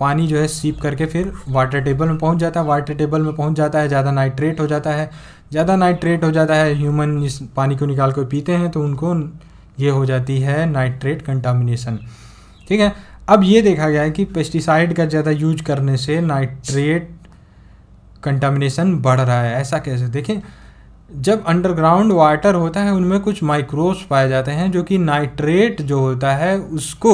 पानी जो है सीप करके फिर वाटर टेबल में पहुँच जाता है वाटर टेबल में पहुँच जाता है ज़्यादा नाइट्रेट हो जाता है ज़्यादा नाइट्रेट हो जाता है ह्यूमन इस पानी को निकाल कर पीते हैं तो उनको ये हो जाती है नाइट्रेट कंटामिनेशन ठीक है अब ये देखा गया है कि पेस्टिसाइड का ज़्यादा यूज करने से नाइट्रेट कंटामिनेशन बढ़ रहा है ऐसा कैसे देखें जब अंडरग्राउंड वाटर होता है उनमें कुछ माइक्रोब्स पाए जाते हैं जो कि नाइट्रेट जो होता है उसको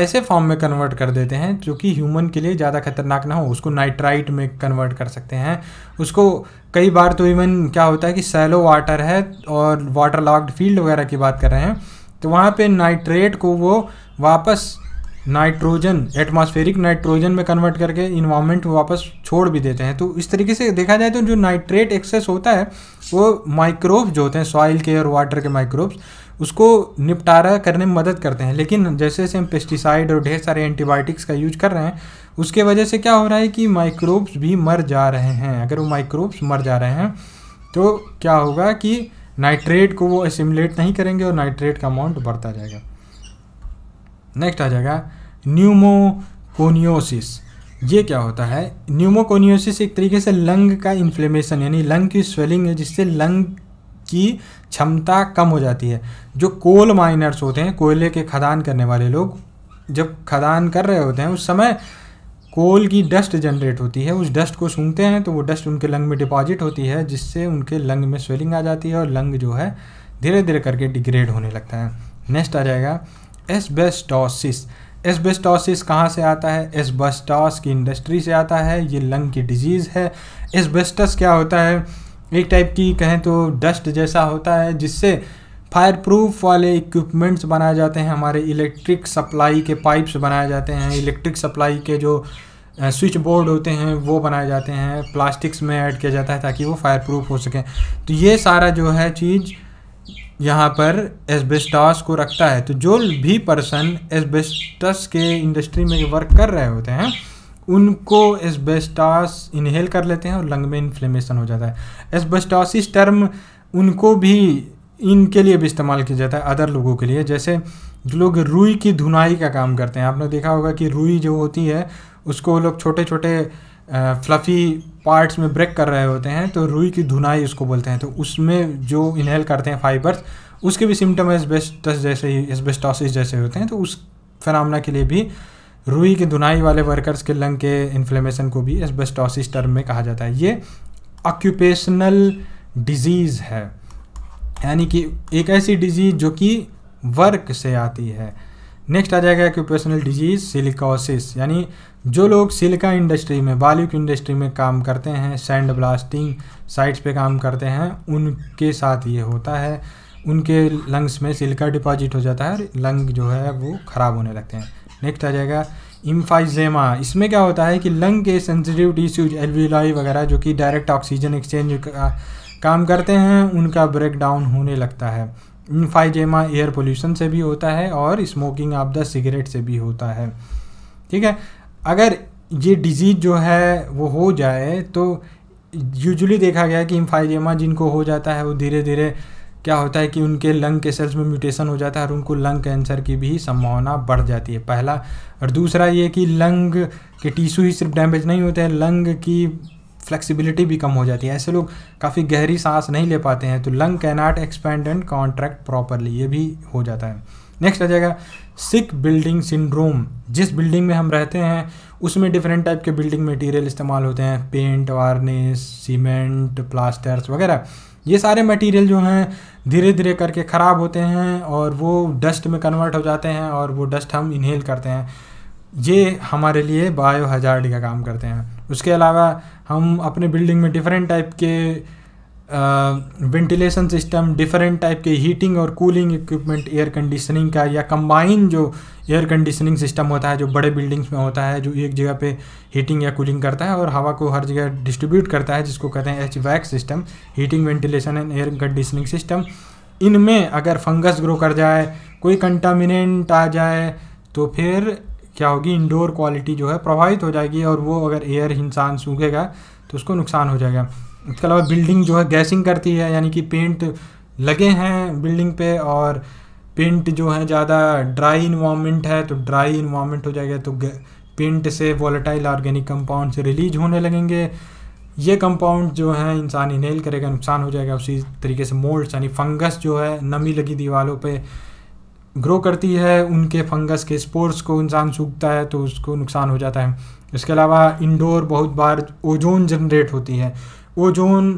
ऐसे फॉर्म में कन्वर्ट कर देते हैं जो कि ह्यूमन के लिए ज़्यादा खतरनाक ना हो उसको नाइट्राइट में कन्वर्ट कर सकते हैं उसको कई बार तो इवन क्या होता है कि सैलो वाटर है और वाटर लॉक्ड फील्ड वगैरह की बात कर रहे हैं तो वहाँ पे नाइट्रेट को वो वापस नाइट्रोजन एटमॉस्फेरिक नाइट्रोजन में कन्वर्ट करके इन्वामेंट वापस छोड़ भी देते हैं तो इस तरीके से देखा जाए तो जो नाइट्रेट एक्सेस होता है वो माइक्रोब्स जो होते हैं सॉइल के और वाटर के माइक्रोब्स उसको निपटारा करने में मदद करते हैं लेकिन जैसे जैसे हम पेस्टिसाइड और ढेर सारे एंटीबायोटिक्स का यूज कर रहे हैं उसके वजह से क्या हो रहा है कि माइक्रोब्स भी मर जा रहे हैं अगर वो माइक्रोब्स मर जा रहे हैं तो क्या होगा कि नाइट्रेट को वो असिमुलेट नहीं करेंगे और नाइट्रेट का अमाउंट बढ़ता जाएगा नेक्स्ट आ जाएगा न्यूमोकोनियोसिस ये क्या होता है न्यूमोकोनियोसिस एक तरीके से लंग का इन्फ्लेमेशन यानी लंग की स्वेलिंग है जिससे लंग की क्षमता कम हो जाती है जो कोल माइनर्स होते हैं कोयले के खदान करने वाले लोग जब खदान कर रहे होते हैं उस समय कोल की डस्ट जनरेट होती है उस डस्ट को सूंघते हैं तो वो डस्ट उनके लंग में डिपॉजिट होती है जिससे उनके लंग में स्वेलिंग आ जाती है और लंग जो है धीरे धीरे करके डिग्रेड होने लगता है नेक्स्ट आ जाएगा एसबेस्टोसिस एसबेस्टोसिस कहाँ से आता है एस्बेस्टॉस की इंडस्ट्री से आता है ये लंग की डिजीज़ है एसबेस्टस क्या होता है एक टाइप की कहें तो डस्ट जैसा होता है जिससे फायर प्रूफ वाले इक्विपमेंट्स बनाए जाते हैं हमारे इलेक्ट्रिक सप्लाई के पाइप्स बनाए जाते हैं इलेक्ट्रिक सप्लाई के जो स्विच बोर्ड होते हैं वो बनाए जाते हैं प्लास्टिक्स में ऐड किया जाता है ताकि वो फायर प्रूफ हो सकें तो ये सारा जो है चीज़ यहाँ पर एसबेस्टास को रखता है तो जो भी पर्सन एसबेस्टस के इंडस्ट्री में वर्क कर रहे होते हैं उनको एसबेस्टास इनहेल कर लेते हैं और लंग में इन्फ्लेमेशन हो जाता है एसबेस्टासिस टर्म उनको भी इनके लिए भी इस्तेमाल किया जाता है अदर लोगों के लिए जैसे जो लोग रुई की धुनाई का काम करते हैं आपने देखा होगा कि रुई जो होती है उसको लोग छोटे छोटे फ्लफ़ी पार्ट्स में ब्रेक कर रहे होते हैं तो रुई की धुनाई उसको बोलते हैं तो उसमें जो इनहेल करते हैं फाइबर्स उसके भी सिम्टम एसबेस्टस जैसे ही एसबेस्टोसिस जैसे होते हैं तो उस फरामना के लिए भी रुई की धुनाई वाले वर्कर्स के लंग के इन्फ्लेमेशन को भी एसबेस्टोसिस टर्म में कहा जाता है ये ऑक्यूपेशनल डिजीज़ है यानी कि एक ऐसी डिजीज़ जो कि वर्क से आती है नेक्स्ट आ जाएगा ऑक्यूपेशनल डिजीज सिलिकॉसिस यानी जो लोग सिलिका इंडस्ट्री में की इंडस्ट्री में काम करते हैं सैंड ब्लास्टिंग साइट्स पे काम करते हैं उनके साथ ये होता है उनके लंग्स में सिलिका डिपॉजिट हो जाता है लंग जो है वो ख़राब होने लगते हैं नेक्स्ट आ जाएगा इम्फाइजेमा इसमें क्या होता है कि लंग के सेंसिटिव टिश्यूज एलवीलाई वगैरह जो कि डायरेक्ट ऑक्सीजन एक्सचेंज का काम करते हैं उनका ब्रेकडाउन होने लगता है इन्फाइजेमा एयर पोल्यूशन से भी होता है और स्मोकिंग ऑफ द सिगरेट से भी होता है ठीक है अगर ये डिजीज़ जो है वो हो जाए तो यूजुअली देखा गया कि इम्फाइजेमा जिनको हो जाता है वो धीरे धीरे क्या होता है कि उनके लंग के सेल्स में म्यूटेशन हो जाता है और उनको लंग कैंसर की भी संभावना बढ़ जाती है पहला और दूसरा ये कि लंग के टिश्यू ही सिर्फ डैमेज नहीं होते हैं लंग की फ्लेक्सिबिलिटी भी कम हो जाती है ऐसे लोग काफ़ी गहरी सांस नहीं ले पाते हैं तो lung cannot expand and contract properly ये भी हो जाता है नेक्स्ट आ जाएगा सिक बिल्डिंग सिंड्रोम जिस बिल्डिंग में हम रहते हैं उसमें डिफरेंट टाइप के बिल्डिंग मटेरियल इस्तेमाल होते हैं पेंट वार्निस सीमेंट प्लास्टर्स वगैरह ये सारे मटेरियल जो हैं धीरे धीरे करके ख़राब होते हैं और वो डस्ट में कन्वर्ट हो जाते हैं और वो डस्ट हम इन्हेल करते हैं ये हमारे लिए बायो हजार्ड का काम करते हैं उसके अलावा हम अपने बिल्डिंग में डिफरेंट टाइप के वेंटिलेशन सिस्टम डिफरेंट टाइप के हीटिंग और कूलिंग इक्विपमेंट एयर कंडीशनिंग का या कंबाइन जो एयर कंडीशनिंग सिस्टम होता है जो बड़े बिल्डिंग्स में होता है जो एक जगह पे हीटिंग या कूलिंग करता है और हवा को हर जगह डिस्ट्रीब्यूट करता है जिसको कहते हैं H vac system heating ventilation and air conditioning system इनमें अगर फंगस ग्रो कर जाए कोई कंटामिनेंट आ जाए तो फिर क्या होगी इंडोर क्वालिटी जो है प्रभावित हो जाएगी और वो अगर एयर इंसान सूखेगा तो उसको नुकसान हो जाएगा इसके अलावा बिल्डिंग जो है गैसिंग करती है यानी कि पेंट लगे हैं बिल्डिंग पे और पेंट जो है ज़्यादा ड्राई इन्वामेंट है तो ड्राई इन्वामेंट हो जाएगा तो पेंट से वॉलेटाइल ऑर्गेनिक कंपाउंड से रिलीज होने लगेंगे ये कंपाउंड जो है इंसान इनहेल करेगा नुकसान हो जाएगा उसी तरीके से मोल्ड यानी फंगस जो है नमी लगी दीवारों पर ग्रो करती है उनके फंगस के स्पोर्स को इंसान सूखता है तो उसको नुकसान हो जाता है इसके अलावा इंडोर बहुत बार ओजोन जनरेट होती है ozone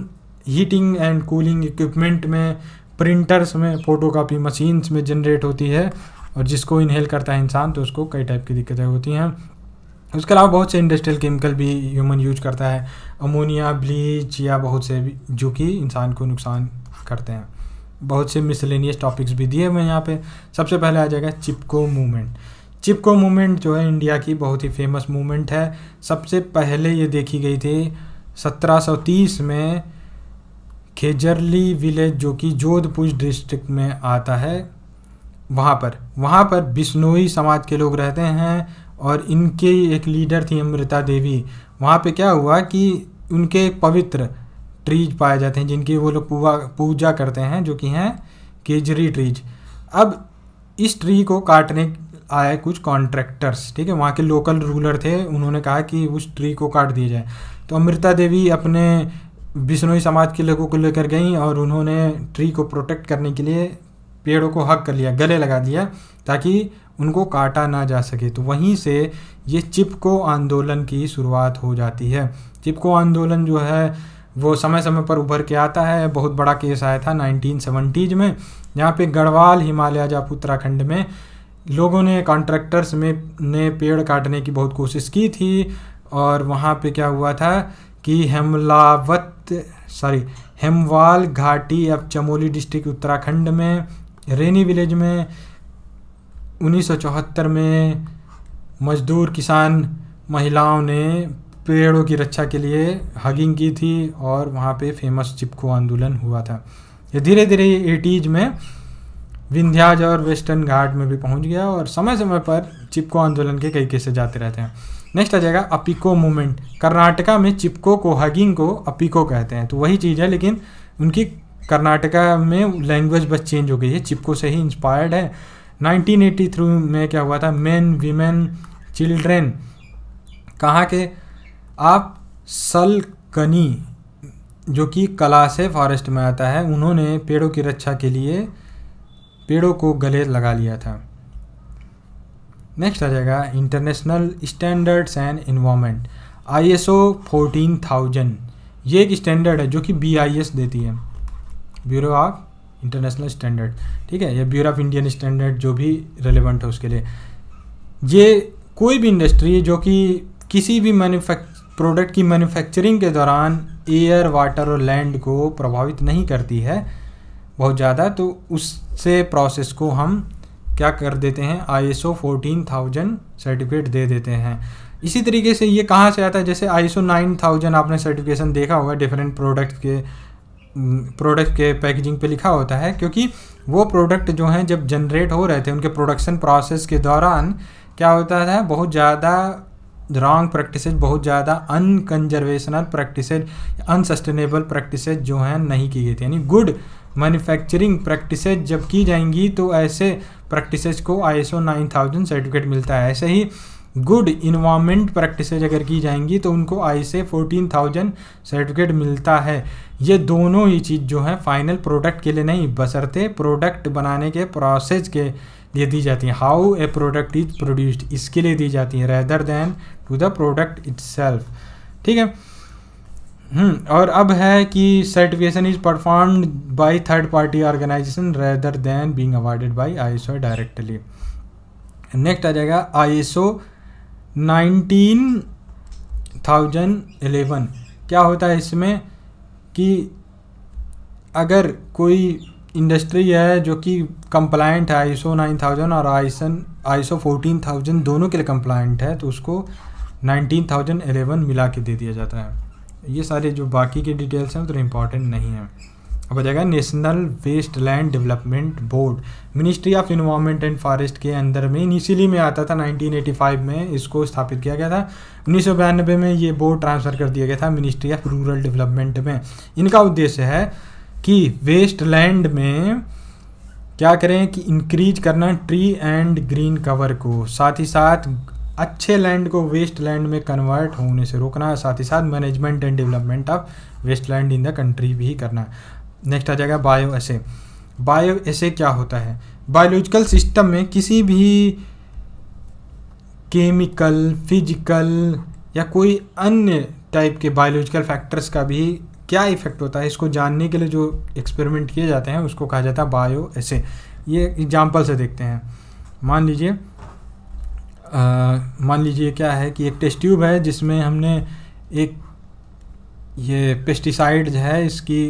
heating and cooling equipment में प्रिंटर्स में फ़ोटो कापी मशीन्स में जनरेट होती है और जिसको इनहेल करता है इंसान तो उसको कई टाइप की दिक्कतें होती हैं उसके अलावा बहुत से इंडस्ट्रियल केमिकल भी ह्यूमन यूज करता है अमोनिया ब्लीच या बहुत से भी जो कि इंसान को नुकसान करते हैं बहुत से मिसलेनियस टॉपिक्स भी दिए हुए हैं यहाँ पे सबसे पहले आ जाएगा चिपको मूवमेंट चिपको मूवमेंट जो है इंडिया की बहुत ही फेमस मूवमेंट है सबसे पहले ये देखी गई थी 1730 में खेजरली विलेज जो कि जोधपुर डिस्ट्रिक्ट में आता है वहाँ पर वहाँ पर बिश्नोई समाज के लोग रहते हैं और इनके एक लीडर थी अमृता देवी वहाँ पे क्या हुआ कि उनके एक पवित्र ट्रीज पाए जाते हैं जिनकी वो लोग पूजा करते हैं जो कि हैं केजरी ट्रीज अब इस ट्री को काटने आए कुछ कॉन्ट्रैक्टर्स ठीक है वहाँ के लोकल रूलर थे उन्होंने कहा कि उस ट्री को काट दिया जाए तो अमृता देवी अपने बिश्नोई समाज के लोगों को लेकर गई और उन्होंने ट्री को प्रोटेक्ट करने के लिए पेड़ों को हक कर लिया गले लगा दिया ताकि उनको काटा ना जा सके तो वहीं से ये चिपको आंदोलन की शुरुआत हो जाती है चिपको आंदोलन जो है वो समय समय पर उभर के आता है बहुत बड़ा केस आया था नाइनटीन सेवेंटीज में यहाँ पे गढ़वाल हिमालय जाप उत्तराखंड में लोगों ने कॉन्ट्रैक्टर्स में ने पेड़ काटने की बहुत कोशिश की थी और वहाँ पे क्या हुआ था कि हेमलावत सॉरी हेमवाल घाटी अब चमोली डिस्ट्रिक्ट उत्तराखंड में रेनी विलेज में 1974 में मजदूर किसान महिलाओं ने पेड़ों की रक्षा के लिए हगिंग की थी और वहाँ पे फेमस चिपको आंदोलन हुआ था ये धीरे धीरे एटीज में विंध्याज और वेस्टर्न घाट में भी पहुँच गया और समय समय पर चिपको आंदोलन के कई केसेस जाते रहते हैं नेक्स्ट आ जाएगा अपिको मूवमेंट कर्नाटका में चिपको को हगिंग को अपिको कहते हैं तो वही चीज़ है लेकिन उनकी कर्नाटका में लैंग्वेज बस चेंज हो गई है चिपको से ही इंस्पायर्ड है 1983 में क्या हुआ था मेन वीमेन चिल्ड्रेन कहाँ के आप सलकनी जो कि कला से फॉरेस्ट में आता है उन्होंने पेड़ों की रक्षा के लिए पेड़ों को गले लगा लिया था नेक्स्ट आ जाएगा international standards and environment I S O fourteen thousand ये एक स्टैंडर्ड है जो कि बी आई एस देती है ब्यूरो ऑफ इंटरनेशनल स्टैंडर्ड ठीक है या ब्यूरो ऑफ इंडियन स्टैंडर्ड जो भी रेलिवेंट है उसके लिए ये कोई भी इंडस्ट्री जो कि किसी भी मैन्युफैक्चर प्रोडक्ट की मैन्युफैक्चरिंग के दौरान एयर वाटर और लैंड को प्रभावित नहीं करती है बहुत ज़्यादा तो उससे प्रोसेस को हम क्या कर देते हैं आई एस सर्टिफिकेट दे देते हैं इसी तरीके से ये कहाँ से आता है जैसे आई एस आपने सर्टिफिकेशन देखा होगा डिफरेंट प्रोडक्ट के प्रोडक्ट के पैकेजिंग पे लिखा होता है क्योंकि वो प्रोडक्ट जो हैं जब जनरेट हो रहे थे उनके प्रोडक्शन प्रोसेस के दौरान क्या होता है बहुत ज़्यादा रॉन्ग प्रैक्टिसेज बहुत ज़्यादा अनकंजर्वेशनल प्रैक्टिसेज अनसस्टेनेबल प्रैक्टिसेज जो हैं नहीं की गई थी यानी गुड मैन्युफैक्चरिंग प्रैक्टिसेज जब की जाएंगी तो ऐसे प्रैक्टिसेज को आई नाइन थाउजेंड सर्टिफिकेट मिलता है ऐसे ही गुड इन्वामेंट प्रैक्टिसेज अगर की जाएंगी तो उनको आई से फोर्टीन थाउजेंड सर्टिफिकेट मिलता है ये दोनों ही चीज़ जो है फाइनल प्रोडक्ट के लिए नहीं बसरते प्रोडक्ट बनाने के प्रोसेस के ये दी जाती हैं how a product is produced इसके लिए दी जाती हैं rather than to the product it ठीक है हम्म, और अब है कि certification is performed by third party organization rather than being awarded by ISO directly next आ जाएगा आईएसओ 19011 क्या होता है इसमें कि अगर कोई इंडस्ट्री है जो कि कंप्लाइंट है नाइन थाउजेंड और आईसन आईसो फोर्टीन थाउजेंड दोनों के लिए कंप्लाइंट है तो उसको नाइनटीन थाउजेंड एलेवन मिला के दे दिया जाता है ये सारे जो बाकी के डिटेल्स हैं तो इम्पॉर्टेंट नहीं है अब आ जाएगा national waste land development board ministry of environment and forest के अंदर में इनिशियली में आता था 1985 में इसको स्थापित किया गया था उन्नीस में ये बोर्ड ट्रांसफ़र कर दिया गया था मिनिस्ट्री ऑफ रूरल डेवलपमेंट में इनका उद्देश्य है कि वेस्टलैंड में क्या करें कि इंक्रीज करना ट्री एंड ग्रीन कवर को साथ ही साथ अच्छे लैंड को वेस्ट लैंड में कन्वर्ट होने से रोकना साथ ही साथ management and development of waste land in the country भी करना नेक्स्ट आ जाएगा बायो एसे बायो एसे क्या होता है बायोलॉजिकल सिस्टम में किसी भी केमिकल फिजिकल या कोई अन्य टाइप के बायोलॉजिकल फैक्टर्स का भी क्या इफेक्ट होता है इसको जानने के लिए जो एक्सपेरिमेंट किए जाते हैं उसको कहा जाता है बायो ऐसे ये एग्जाम्पल से देखते हैं मान लीजिए मान लीजिए क्या है कि एक टेस्ट ट्यूब है जिसमें हमने एक ये पेस्टिसाइड है इसकी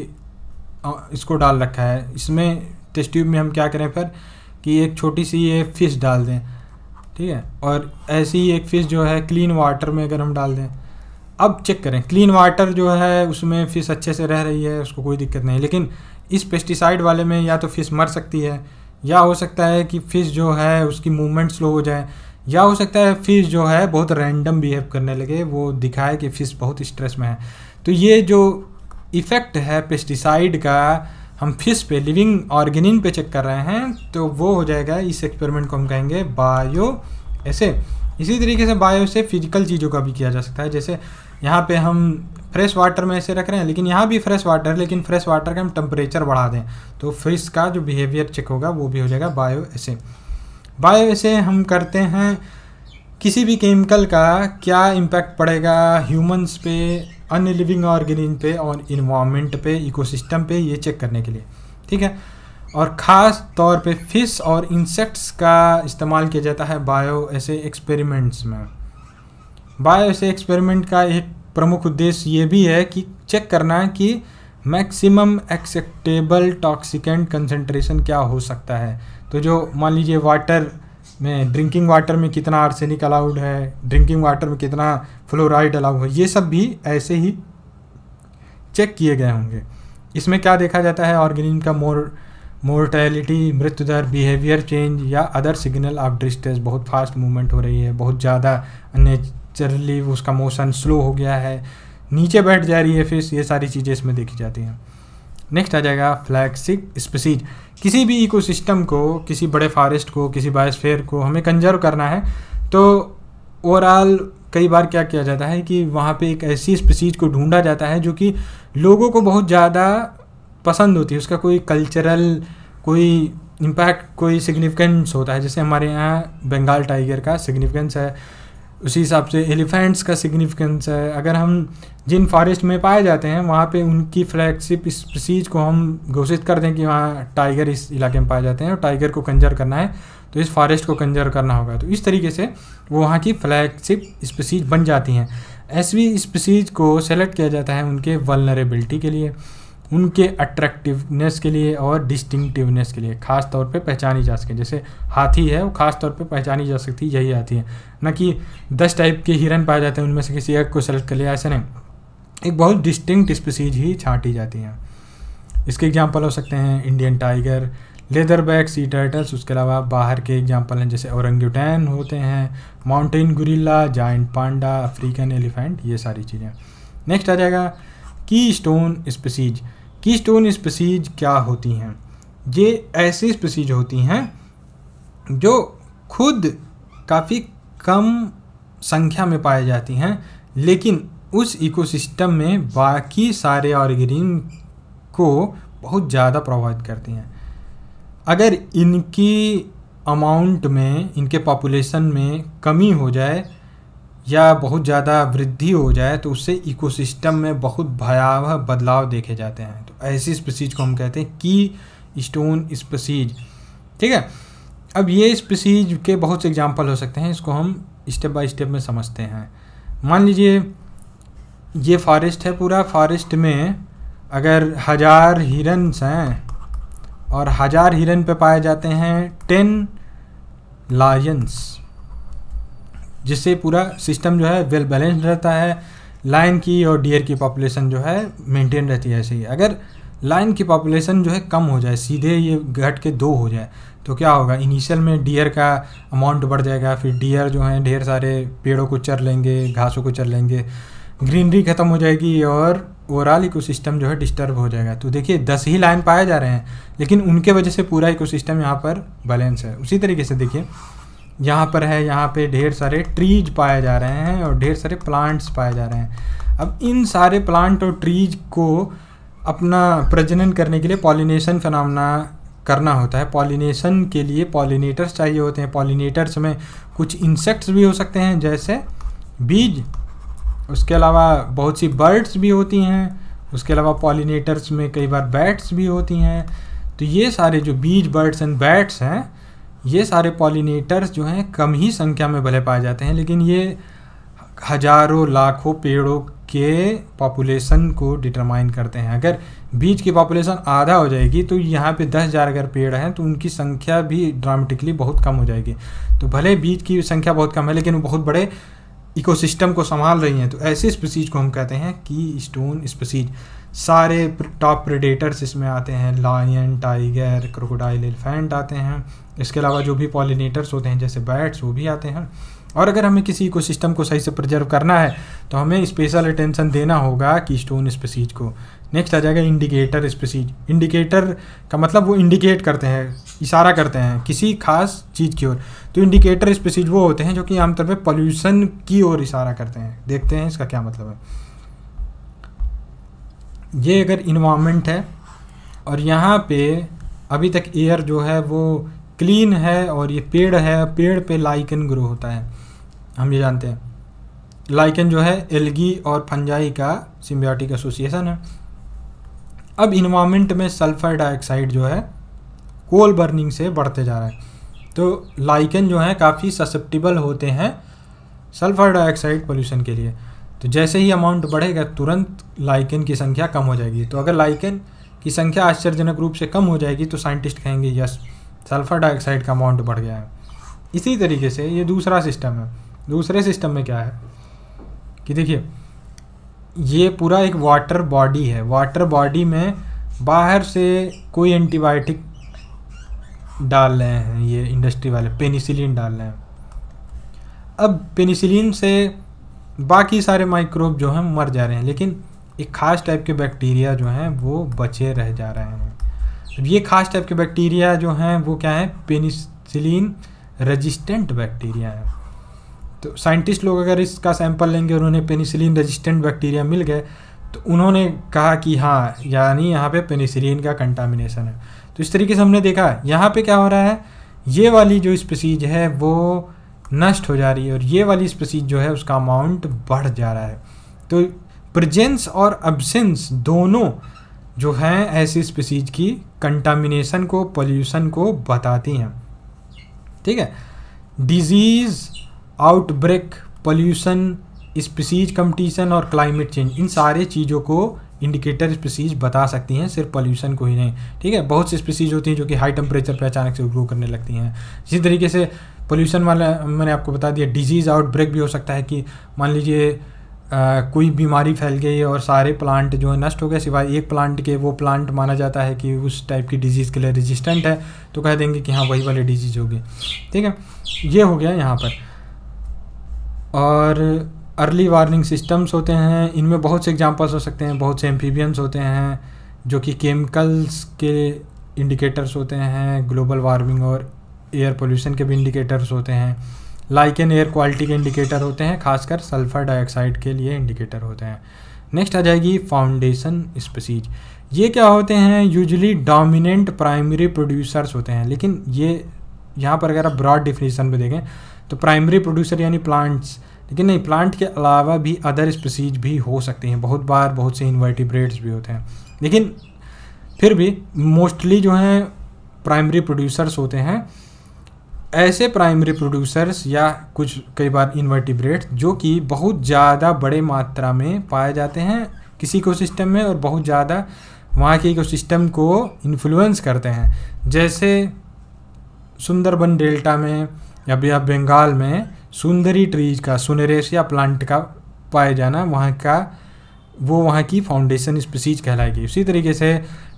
इसको डाल रखा है इसमें टेस्ट ट्यूब में हम क्या करें फिर कि एक छोटी सी ये फ़िश डाल दें ठीक है और ऐसी ही एक फ़िश जो है क्लीन वाटर में अगर हम डाल दें अब चेक करें क्लीन वाटर जो है उसमें फ़िश अच्छे से रह रही है उसको कोई दिक्कत नहीं लेकिन इस पेस्टिसाइड वाले में या तो फ़िश मर सकती है या हो सकता है कि फ़िश जो है उसकी मूवमेंट स्लो हो जाए या हो सकता है फ़िश जो है बहुत रैंडम बिहेव करने लगे वो दिखाए कि फ़िश बहुत स्ट्रेस में है तो ये जो इफ़ेक्ट है पेस्टिसाइड का हम फिश पे लिविंग ऑर्गेनिन पे चेक कर रहे हैं तो वो हो जाएगा इस एक्सपेरिमेंट को हम कहेंगे बायो ऐसे इसी तरीके से बायो से फिजिकल चीज़ों का भी किया जा सकता है जैसे यहाँ पे हम फ्रेश वाटर में ऐसे रख रहे हैं लेकिन यहाँ भी फ्रेश वाटर है लेकिन फ्रेश वाटर का हम टेम्परेचर बढ़ा दें तो फिश का जो बिहेवियर चेक होगा वो भी हो जाएगा बायो ऐसे बायो ऐसे हम करते हैं किसी भी केमिकल का क्या इम्पैक्ट पड़ेगा ह्यूमंस पे अन्य लिविंग ऑर्गेनिज पे और इन्वामेंट पे इकोसिस्टम पे ये चेक करने के लिए ठीक है और ख़ास तौर पे फिश और इंसेक्ट्स का इस्तेमाल किया जाता है बायो ऐसे एक्सपेरिमेंट्स में बायो से एक्सपेरिमेंट का एक प्रमुख उद्देश्य ये भी है कि चेक करना है कि मैक्सिमम एक्सेप्टेबल टॉक्सिकेंट कंसनट्रेशन क्या हो सकता है तो जो मान लीजिए वाटर में ड्रिंकिंग वाटर में कितना आर्सेनिक अलाउड है ड्रिंकिंग वाटर में कितना फ्लोराइड अलाउड है ये सब भी ऐसे ही चेक किए गए होंगे इसमें क्या देखा जाता है ऑर्गेनिज्म का मोर मोर्टेलिटी मृत्यु दर बिहेवियर चेंज या अदर सिग्नल ऑफ डिस्ट्रेस बहुत फास्ट मूवमेंट हो रही है बहुत ज़्यादा अन्य नेचुरली उसका मोशन स्लो हो गया है नीचे बैठ जा रही है फिश ये सारी चीज़ें इसमें देखी जाती हैं नेक्स्ट आ जाएगा फ्लैगशिप स्पेसीज किसी भी इकोसिस्टम को किसी बड़े फॉरेस्ट को किसी बायोस्फेयर को हमें कंजर्व करना है तो ओवरऑल कई बार क्या किया जाता है कि वहाँ पे एक ऐसी स्पेसीज को ढूंढा जाता है जो कि लोगों को बहुत ज़्यादा पसंद होती है उसका कोई कल्चरल कोई इम्पैक्ट कोई सिग्निफिकेंस होता है जैसे हमारे यहाँ बंगाल टाइगर का सिग्निफिकेंस है उसी हिसाब से एलिफेंट्स का सिग्निफिकेंस है अगर हम जिन फॉरेस्ट में पाए जाते हैं वहाँ पे उनकी फ्लैगशिप स्पीसीज को हम घोषित कर दें कि वहाँ टाइगर इस इलाके में पाए जाते हैं और टाइगर को कंजर करना है तो इस फॉरेस्ट को कंजर करना होगा तो इस तरीके से वो वहाँ की फ्लैगशिप स्पीसीज बन जाती हैं वी स्पीसीज को सेलेक्ट किया जाता है उनके वलनरेबिलिटी के लिए उनके अट्रैक्टिवनेस के लिए और डिस्टिंक्टिवनेस के लिए खास तौर पे पहचानी जा सके जैसे हाथी है वो खास तौर पे पहचानी जा सकती है यही हाथी है ना कि दस टाइप के हिरन पाए जाते हैं उनमें से किसी एक को सेलेक्ट कर लिया ऐसा नहीं एक बहुत डिस्टिंक्ट स्पीसीज ही छाटी जाती हैं इसके एग्जाम्पल हो सकते हैं Indian tiger leather bag sea turtles उसके अलावा बाहर के एग्जाम्पल हैं जैसे औरंगुटैन होते हैं mountain gorilla giant panda African elephant ये सारी चीज़ें नेक्स्ट आ जाएगा keystone species keystone species क्या होती हैं ये ऐसी स्पेसीज होती हैं जो खुद काफ़ी कम संख्या में पाई जाती हैं लेकिन उस इकोसिस्टम में बाकी सारे ऑर्गेनिज्म को बहुत ज़्यादा प्रभावित करती हैं अगर इनकी अमाउंट में इनके पॉपुलेशन में कमी हो जाए या बहुत ज़्यादा वृद्धि हो जाए तो उससे इकोसिस्टम में बहुत भयावह बदलाव देखे जाते हैं तो ऐसी स्पीसीज को हम कहते हैं की स्टोन स्पीसीज ठीक है अब ये स्पीसीज के बहुत से एग्जाम्पल हो सकते हैं इसको हम स्टेप बाय स्टेप में समझते हैं मान लीजिए ये फॉरेस्ट है पूरा फॉरेस्ट में अगर हज़ार हिरन्स हैं और हज़ार हिरन पे पाए जाते हैं टेन लायंस जिससे पूरा सिस्टम जो है वेल बैलेंस रहता है लाइन की और डियर की पॉपुलेशन जो है मेंटेन रहती है ऐसे ही अगर लाइन की पॉपुलेशन जो है कम हो जाए सीधे ये घट के दो हो जाए तो क्या होगा इनिशियल में डियर का अमाउंट बढ़ जाएगा फिर डियर जो हैं ढेर सारे पेड़ों को चर लेंगे घासों को चर लेंगे ग्रीनरी ख़त्म हो जाएगी और ओवरऑल सिस्टम जो है डिस्टर्ब हो जाएगा तो देखिए दस ही लाइन पाए जा रहे हैं लेकिन उनके वजह से पूरा इको सिस्टम यहाँ पर बैलेंस है उसी तरीके से देखिए यहाँ पर है यहाँ पे ढेर सारे ट्रीज पाए जा रहे हैं और ढेर सारे प्लांट्स पाए जा रहे हैं अब इन सारे प्लांट और ट्रीज को अपना प्रजनन करने के लिए पॉलिनेशन फनामना करना होता है पॉलिनेशन के लिए पॉलिनेटर्स चाहिए होते हैं पॉलिनेटर्स में कुछ इंसेक्ट्स भी हो सकते हैं जैसे बीज उसके अलावा बहुत सी बर्ड्स भी होती हैं उसके अलावा पॉलिनेटर्स में कई बार बैट्स भी होती हैं तो ये सारे जो बीज बर्ड्स एंड बैट्स हैं ये सारे पॉलिनेटर्स जो हैं कम ही संख्या में भले पाए जाते हैं लेकिन ये हजारों लाखों पेड़ों के पॉपुलेशन को डिटरमाइन करते हैं अगर बीज की पॉपुलेशन आधा हो जाएगी तो यहाँ पे दस हज़ार अगर पेड़ हैं तो उनकी संख्या भी ड्रामेटिकली बहुत कम हो जाएगी तो भले बीज की संख्या बहुत कम है लेकिन वो बहुत बड़े इकोसिस्टम को संभाल रही हैं तो ऐसे स्पीसीज को हम कहते हैं की स्टोन स्पीसीज सारे टॉप प्रेडेटर्स इसमें आते हैं लायन टाइगर क्रोकोडाइल एलिफेंट आते हैं इसके अलावा जो भी पॉलिनेटर्स होते हैं जैसे बैट्स वो भी आते हैं और अगर हमें किसी इकोसिस्टम को सही से प्रिजर्व करना है तो हमें स्पेशल अटेंशन देना होगा की स्टोन स्पेसीज को नेक्स्ट आ जाएगा इंडिकेटर स्पेसीज इंडिकेटर का मतलब वो इंडिकेट करते हैं इशारा करते हैं किसी खास चीज़ की ओर तो इंडिकेटर स्पेसीज वो होते हैं जो कि आमतौर पर पॉल्यूशन की ओर इशारा करते हैं देखते हैं इसका क्या मतलब है ये अगर इन्वामेंट है और यहाँ पे अभी तक एयर जो है वो क्लीन है और ये पेड़ है पेड़ पे लाइकन ग्रो होता है हम ये जानते हैं लाइकन जो है एलगी और फंजाई का सिम्बियाटिक एसोसिएशन है अब इन्वामेंट में सल्फ़र डाइऑक्साइड जो है कोल बर्निंग से बढ़ते जा रहा है तो लाइकन जो है काफ़ी ससेप्टिबल होते हैं सल्फ़र डाइऑक्साइड पोल्यूशन के लिए तो जैसे ही अमाउंट बढ़ेगा तुरंत लाइकन की संख्या कम हो जाएगी तो अगर लाइकन की संख्या आश्चर्यजनक रूप से कम हो जाएगी तो साइंटिस्ट कहेंगे यस सल्फ़र डाइऑक्साइड का अमाउंट बढ़ गया है इसी तरीके से ये दूसरा सिस्टम है दूसरे सिस्टम में क्या है कि देखिए ये पूरा एक वाटर बॉडी है वाटर बॉडी में बाहर से कोई एंटीबायोटिक डाल रहे हैं ये इंडस्ट्री वाले पेनिसिलिन डाल रहे हैं अब पेनिसिलिन से बाकी सारे माइक्रोब जो हैं मर जा रहे हैं लेकिन एक खास टाइप के बैक्टीरिया जो हैं वो बचे रह जा रहे हैं ये खास टाइप के बैक्टीरिया जो हैं वो क्या है पेनिसिलिन रेजिस्टेंट बैक्टीरिया है तो साइंटिस्ट लोग अगर इसका सैंपल लेंगे और उन्हें पेनिसिलिन रेजिस्टेंट बैक्टीरिया मिल गए तो उन्होंने कहा कि हाँ यानी यहाँ पे पेनिसिलिन का कंटामिनेशन है तो इस तरीके से हमने देखा यहाँ पे क्या हो रहा है ये वाली जो स्पेसीज है वो नष्ट हो जा रही है और ये वाली स्पेसीज जो है उसका अमाउंट बढ़ जा रहा है तो प्रजेंस और अबसेंस दोनों जो हैं ऐसी स्पेसीज की कंटामिनेशन को पोल्यूशन को बताती हैं ठीक है disease outbreak pollution species competition और क्लाइमेट चेंज इन सारे चीज़ों को इंडिकेटर स्पीसीज बता सकती हैं सिर्फ पोल्यूशन को ही नहीं ठीक है बहुत सी स्पीसीज होती हैं जो कि हाई टेम्परेचर पर अचानक से ग्रो करने लगती हैं इसी तरीके से पोल्यूशन वाला मैंने आपको बता दिया डिजीज़ आउटब्रेक भी हो सकता है कि मान लीजिए आ, कोई बीमारी फैल गई और सारे प्लांट जो है नष्ट हो गए सिवाय एक प्लांट के वो प्लांट माना जाता है कि उस टाइप की डिजीज़ के लिए रेजिस्टेंट है तो कह देंगे कि हाँ वही वाली डिजीज़ होगी ठीक है ये हो गया यहाँ पर और अर्ली वार्निंग सिस्टम्स होते हैं इनमें बहुत से एग्जाम्पल्स हो सकते हैं बहुत से एम्फीबियंस होते हैं जो कि केमिकल्स के इंडिकेटर्स होते हैं ग्लोबल वार्मिंग और एयर पोल्यूशन के भी इंडिकेटर्स होते हैं एन एयर क्वालिटी के इंडिकेटर होते हैं खासकर सल्फ़र डाइऑक्साइड के लिए इंडिकेटर होते हैं नेक्स्ट आ जाएगी फाउंडेशन स्पेसीज ये क्या होते हैं यूजली डोमिनेंट प्राइमरी प्रोड्यूसर्स होते हैं लेकिन ये यहाँ पर अगर आप ब्रॉड डिफिनेशन पर देखें तो प्राइमरी प्रोड्यूसर यानी प्लांट्स लेकिन नहीं प्लांट के अलावा भी अदर स्पेसीज भी हो सकती हैं बहुत बार बहुत से इन्वर्टिब्रेट्स भी होते हैं लेकिन फिर भी मोस्टली जो हैं प्राइमरी प्रोड्यूसर्स होते हैं ऐसे प्राइमरी प्रोड्यूसर्स या कुछ कई बार इन्वर्टिब्रेट जो कि बहुत ज़्यादा बड़े मात्रा में पाए जाते हैं किसी को सिस्टम में और बहुत ज़्यादा वहाँ के इकोसिस्टम को इन्फ्लुएंस करते हैं जैसे सुंदरबन डेल्टा में या बिहार बंगाल में सुंदरी ट्रीज का सुनरेसिया प्लांट का पाया जाना वहाँ का वो वहाँ की फाउंडेशन स्पीसीज कहलाएगी उसी तरीके से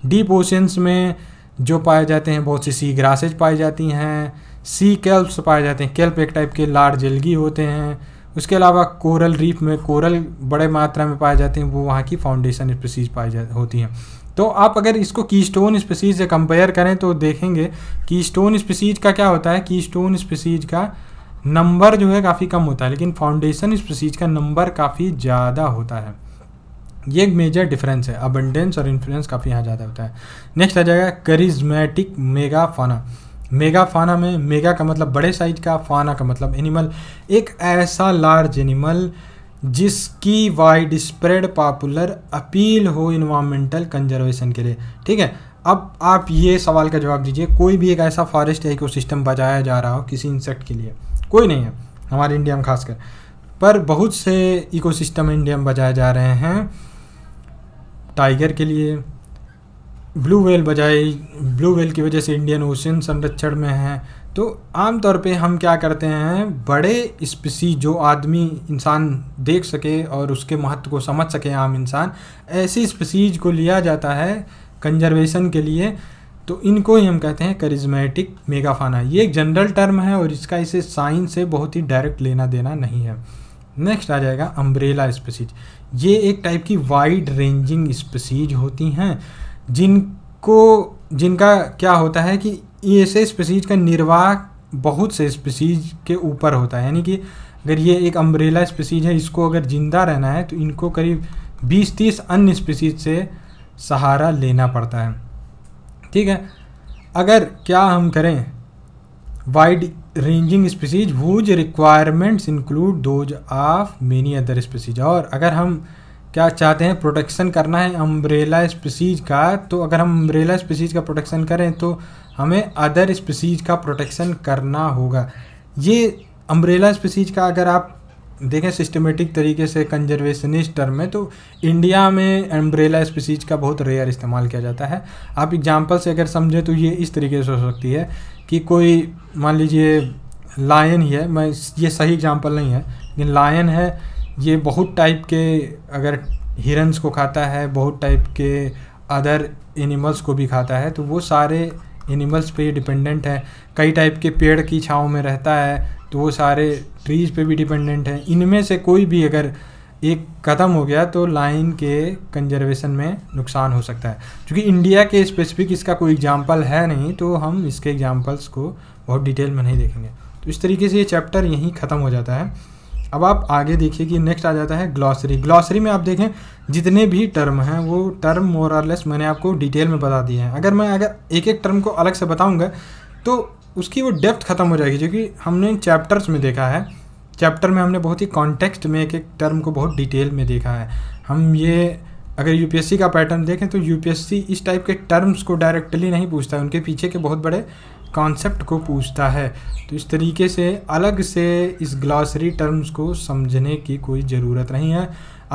डीप ओशंस में जो पाए जाते हैं बहुत सी सी ग्रासेज पाई जाती हैं सी कैल्प्स पाए जाते हैं कैल्प एक टाइप के लार्ज एल्गी होते हैं उसके अलावा कोरल रीफ में कोरल बड़े मात्रा में पाए जाते हैं वो वहाँ की फाउंडेशन स्पीसीज पाई जा होती हैं तो आप अगर इसको की स्टोन स्पीसीज से कंपेयर करें तो देखेंगे की स्टोन स्पीसीज का क्या होता है की स्टोन स्पीसीज का नंबर जो है काफ़ी कम होता है लेकिन फाउंडेशन स्पीसीज का नंबर काफ़ी ज़्यादा होता है ये एक मेजर डिफरेंस है अबंडेंस और इन्फ्लुएंस काफ़ी यहाँ ज़्यादा होता है नेक्स्ट आ जाएगा करिज्मेटिक मेगा फाना मेगा फाना में मेगा का मतलब बड़े साइज का फाना का मतलब एनिमल एक ऐसा लार्ज एनिमल जिसकी वाइड स्प्रेड पॉपुलर अपील हो इन्वामेंटल कंजर्वेशन के लिए ठीक है अब आप ये सवाल का जवाब दीजिए कोई भी एक ऐसा फॉरेस्ट इकोसिस्टम बचाया जा रहा हो किसी इंसेक्ट के लिए कोई नहीं है हमारे इंडिया में खासकर पर बहुत से इकोसिस्टम इंडिया में बचाए जा रहे हैं टाइगर के लिए ब्लू वेल बजाय ब्लू वेल की वजह से इंडियन ओशन संरक्षण में है तो आमतौर पे हम क्या करते हैं बड़े स्पीसी जो आदमी इंसान देख सके और उसके महत्व को समझ सके आम इंसान ऐसी स्पीसीज को लिया जाता है कंजर्वेशन के लिए तो इनको ही हम कहते हैं करिज्मेटिक मेगाफाना ये एक जनरल टर्म है और इसका इसे साइंस से बहुत ही डायरेक्ट लेना देना नहीं है नेक्स्ट आ जाएगा अम्ब्रेला स्पीसीज ये एक टाइप की वाइड रेंजिंग स्पीसीज होती हैं जिनको जिनका क्या होता है कि ऐसे स्पीसीज का निर्वाह बहुत से स्पीसीज के ऊपर होता है यानी कि अगर ये एक अम्ब्रेला स्पीसीज है इसको अगर ज़िंदा रहना है तो इनको करीब 20-30 अन्य स्पीसीज से सहारा लेना पड़ता है ठीक है अगर क्या हम करें wide ranging species whose requirements include those of many other species और अगर हम क्या चाहते हैं प्रोटेक्शन करना है अम्ब्रेला स्पीसीज का तो अगर हम अम्ब्रेला स्पीसीज का प्रोटेक्शन करें तो हमें अदर स्पीसीज का प्रोटेक्शन करना होगा ये अम्ब्रेला स्पीसीज का अगर आप देखें सिस्टमेटिक तरीके से कंजर्वेशनिस्ट टर्म तो में तो इंडिया में अम्ब्रेला स्पीसीज का बहुत रेयर इस्तेमाल किया जाता है आप एग्जाम्पल से अगर समझें तो ये इस तरीके से हो सकती है कि कोई मान लीजिए लायन ही है मैं ये सही एग्जाम्पल नहीं है लेकिन लायन है ये बहुत टाइप के अगर हिरन्स को खाता है बहुत टाइप के अदर एनिमल्स को भी खाता है तो वो सारे एनिमल्स पे डिपेंडेंट है कई टाइप के पेड़ की छाँव में रहता है तो वो सारे ट्रीज़ पे भी डिपेंडेंट है इनमें से कोई भी अगर एक ख़त्म हो गया तो लाइन के कंजर्वेशन में नुकसान हो सकता है क्योंकि इंडिया के स्पेसिफिक इसका कोई एग्जाम्पल है नहीं तो हम इसके एग्जाम्पल्स को बहुत डिटेल में नहीं देखेंगे तो इस तरीके से ये चैप्टर यहीं ख़त्म हो जाता है अब आप आगे देखिए कि नेक्स्ट आ जाता है ग्लॉसरी ग्लॉसरी में आप देखें जितने भी टर्म हैं वो टर्म मोरलेस मैंने आपको डिटेल में बता दिए हैं अगर मैं अगर एक एक टर्म को अलग से बताऊंगा तो उसकी वो डेप्थ ख़त्म हो जाएगी जो कि हमने चैप्टर्स में देखा है चैप्टर में हमने बहुत ही कॉन्टेक्स्ट में एक एक टर्म को बहुत डिटेल में देखा है हम ये अगर यू का पैटर्न देखें तो यू इस टाइप के टर्म्स को डायरेक्टली नहीं पूछता है उनके पीछे के बहुत बड़े कॉन्सेप्ट को पूछता है तो इस तरीके से अलग से इस ग्लासरी टर्म्स को समझने की कोई ज़रूरत नहीं है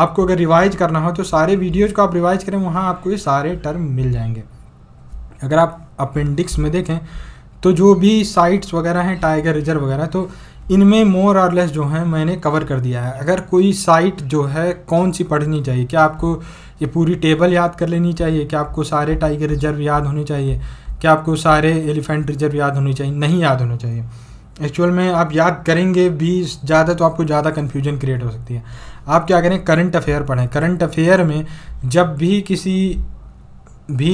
आपको अगर रिवाइज करना हो तो सारे वीडियोज़ को आप रिवाइज करें वहाँ आपको ये सारे टर्म मिल जाएंगे अगर आप अपेंडिक्स में देखें तो जो भी साइट्स वगैरह हैं टाइगर रिजर्व वगैरह तो इनमें मोर और लेस जो है मैंने कवर कर दिया है अगर कोई साइट जो है कौन सी पढ़नी चाहिए क्या आपको ये पूरी टेबल याद कर लेनी चाहिए क्या आपको सारे टाइगर रिजर्व याद होने चाहिए क्या आपको सारे एलिफेंट रिजर्व याद होने चाहिए नहीं याद होने चाहिए एक्चुअल में आप याद करेंगे भी ज़्यादा तो आपको ज़्यादा कन्फ्यूजन क्रिएट हो सकती है आप क्या करें करंट अफेयर पढ़ें करंट अफेयर में जब भी किसी भी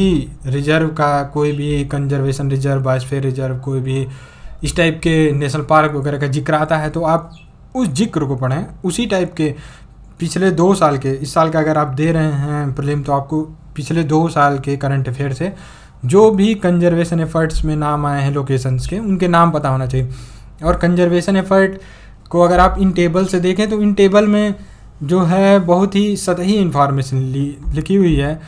रिजर्व का कोई भी कंजर्वेशन रिजर्व बायोस्फेयर रिजर्व कोई भी इस टाइप के नेशनल पार्क वगैरह का जिक्र आता है तो आप उस जिक्र को पढ़ें उसी टाइप के पिछले दो साल के इस साल का अगर आप दे रहे हैं प्रलिम तो आपको पिछले दो साल के करंट अफेयर से जो भी कंजर्वेशन एफर्ट्स में नाम आए हैं लोकेशंस के उनके नाम पता होना चाहिए और कंजर्वेशन एफर्ट को अगर आप इन टेबल से देखें तो इन टेबल में जो है बहुत ही सतही इन्फॉर्मेशन लिखी हुई है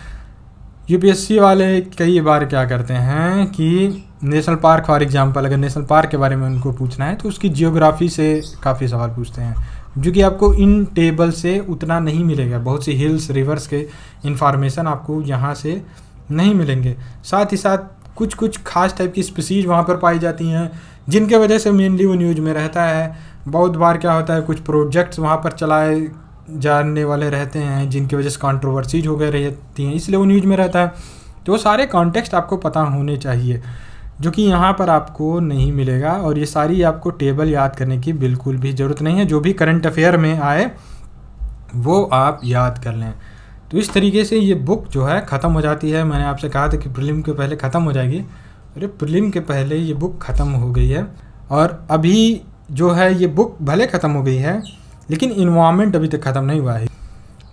यूपीएससी वाले कई बार क्या करते हैं कि नेशनल पार्क फॉर एग्जांपल अगर नेशनल पार्क के बारे में उनको पूछना है तो उसकी जियोग्राफी से काफ़ी सवाल पूछते हैं जो कि आपको इन टेबल से उतना नहीं मिलेगा बहुत सी हिल्स रिवर्स के इंफॉर्मेशन आपको यहाँ से नहीं मिलेंगे साथ ही साथ कुछ कुछ खास टाइप की स्पीसीज वहाँ पर पाई जाती हैं जिनके वजह से मेनली वो न्यूज़ में रहता है बहुत बार क्या होता है कुछ प्रोजेक्ट्स वहाँ पर चलाए जाने वाले रहते हैं जिनकी वजह से कॉन्ट्रोवर्सीज हो गए रहती हैं इसलिए वो न्यूज़ में रहता है तो सारे कॉन्टेक्स्ट आपको पता होने चाहिए जो कि यहाँ पर आपको नहीं मिलेगा और ये सारी आपको टेबल याद करने की बिल्कुल भी ज़रूरत नहीं है जो भी करंट अफेयर में आए वो आप याद कर लें तो इस तरीके से ये बुक जो है ख़त्म हो जाती है मैंने आपसे कहा था कि प्रिलिम के पहले ख़त्म हो जाएगी अरे प्रिलिम के पहले ये बुक ख़त्म हो गई है और अभी जो है ये बुक भले ख़त्म हो गई है लेकिन इन्वामेंट अभी तक ख़त्म नहीं हुआ है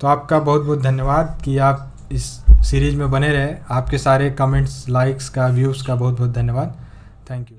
तो आपका बहुत बहुत धन्यवाद कि आप इस सीरीज़ में बने रहे आपके सारे कमेंट्स लाइक्स का व्यूज़ का बहुत बहुत धन्यवाद थैंक यू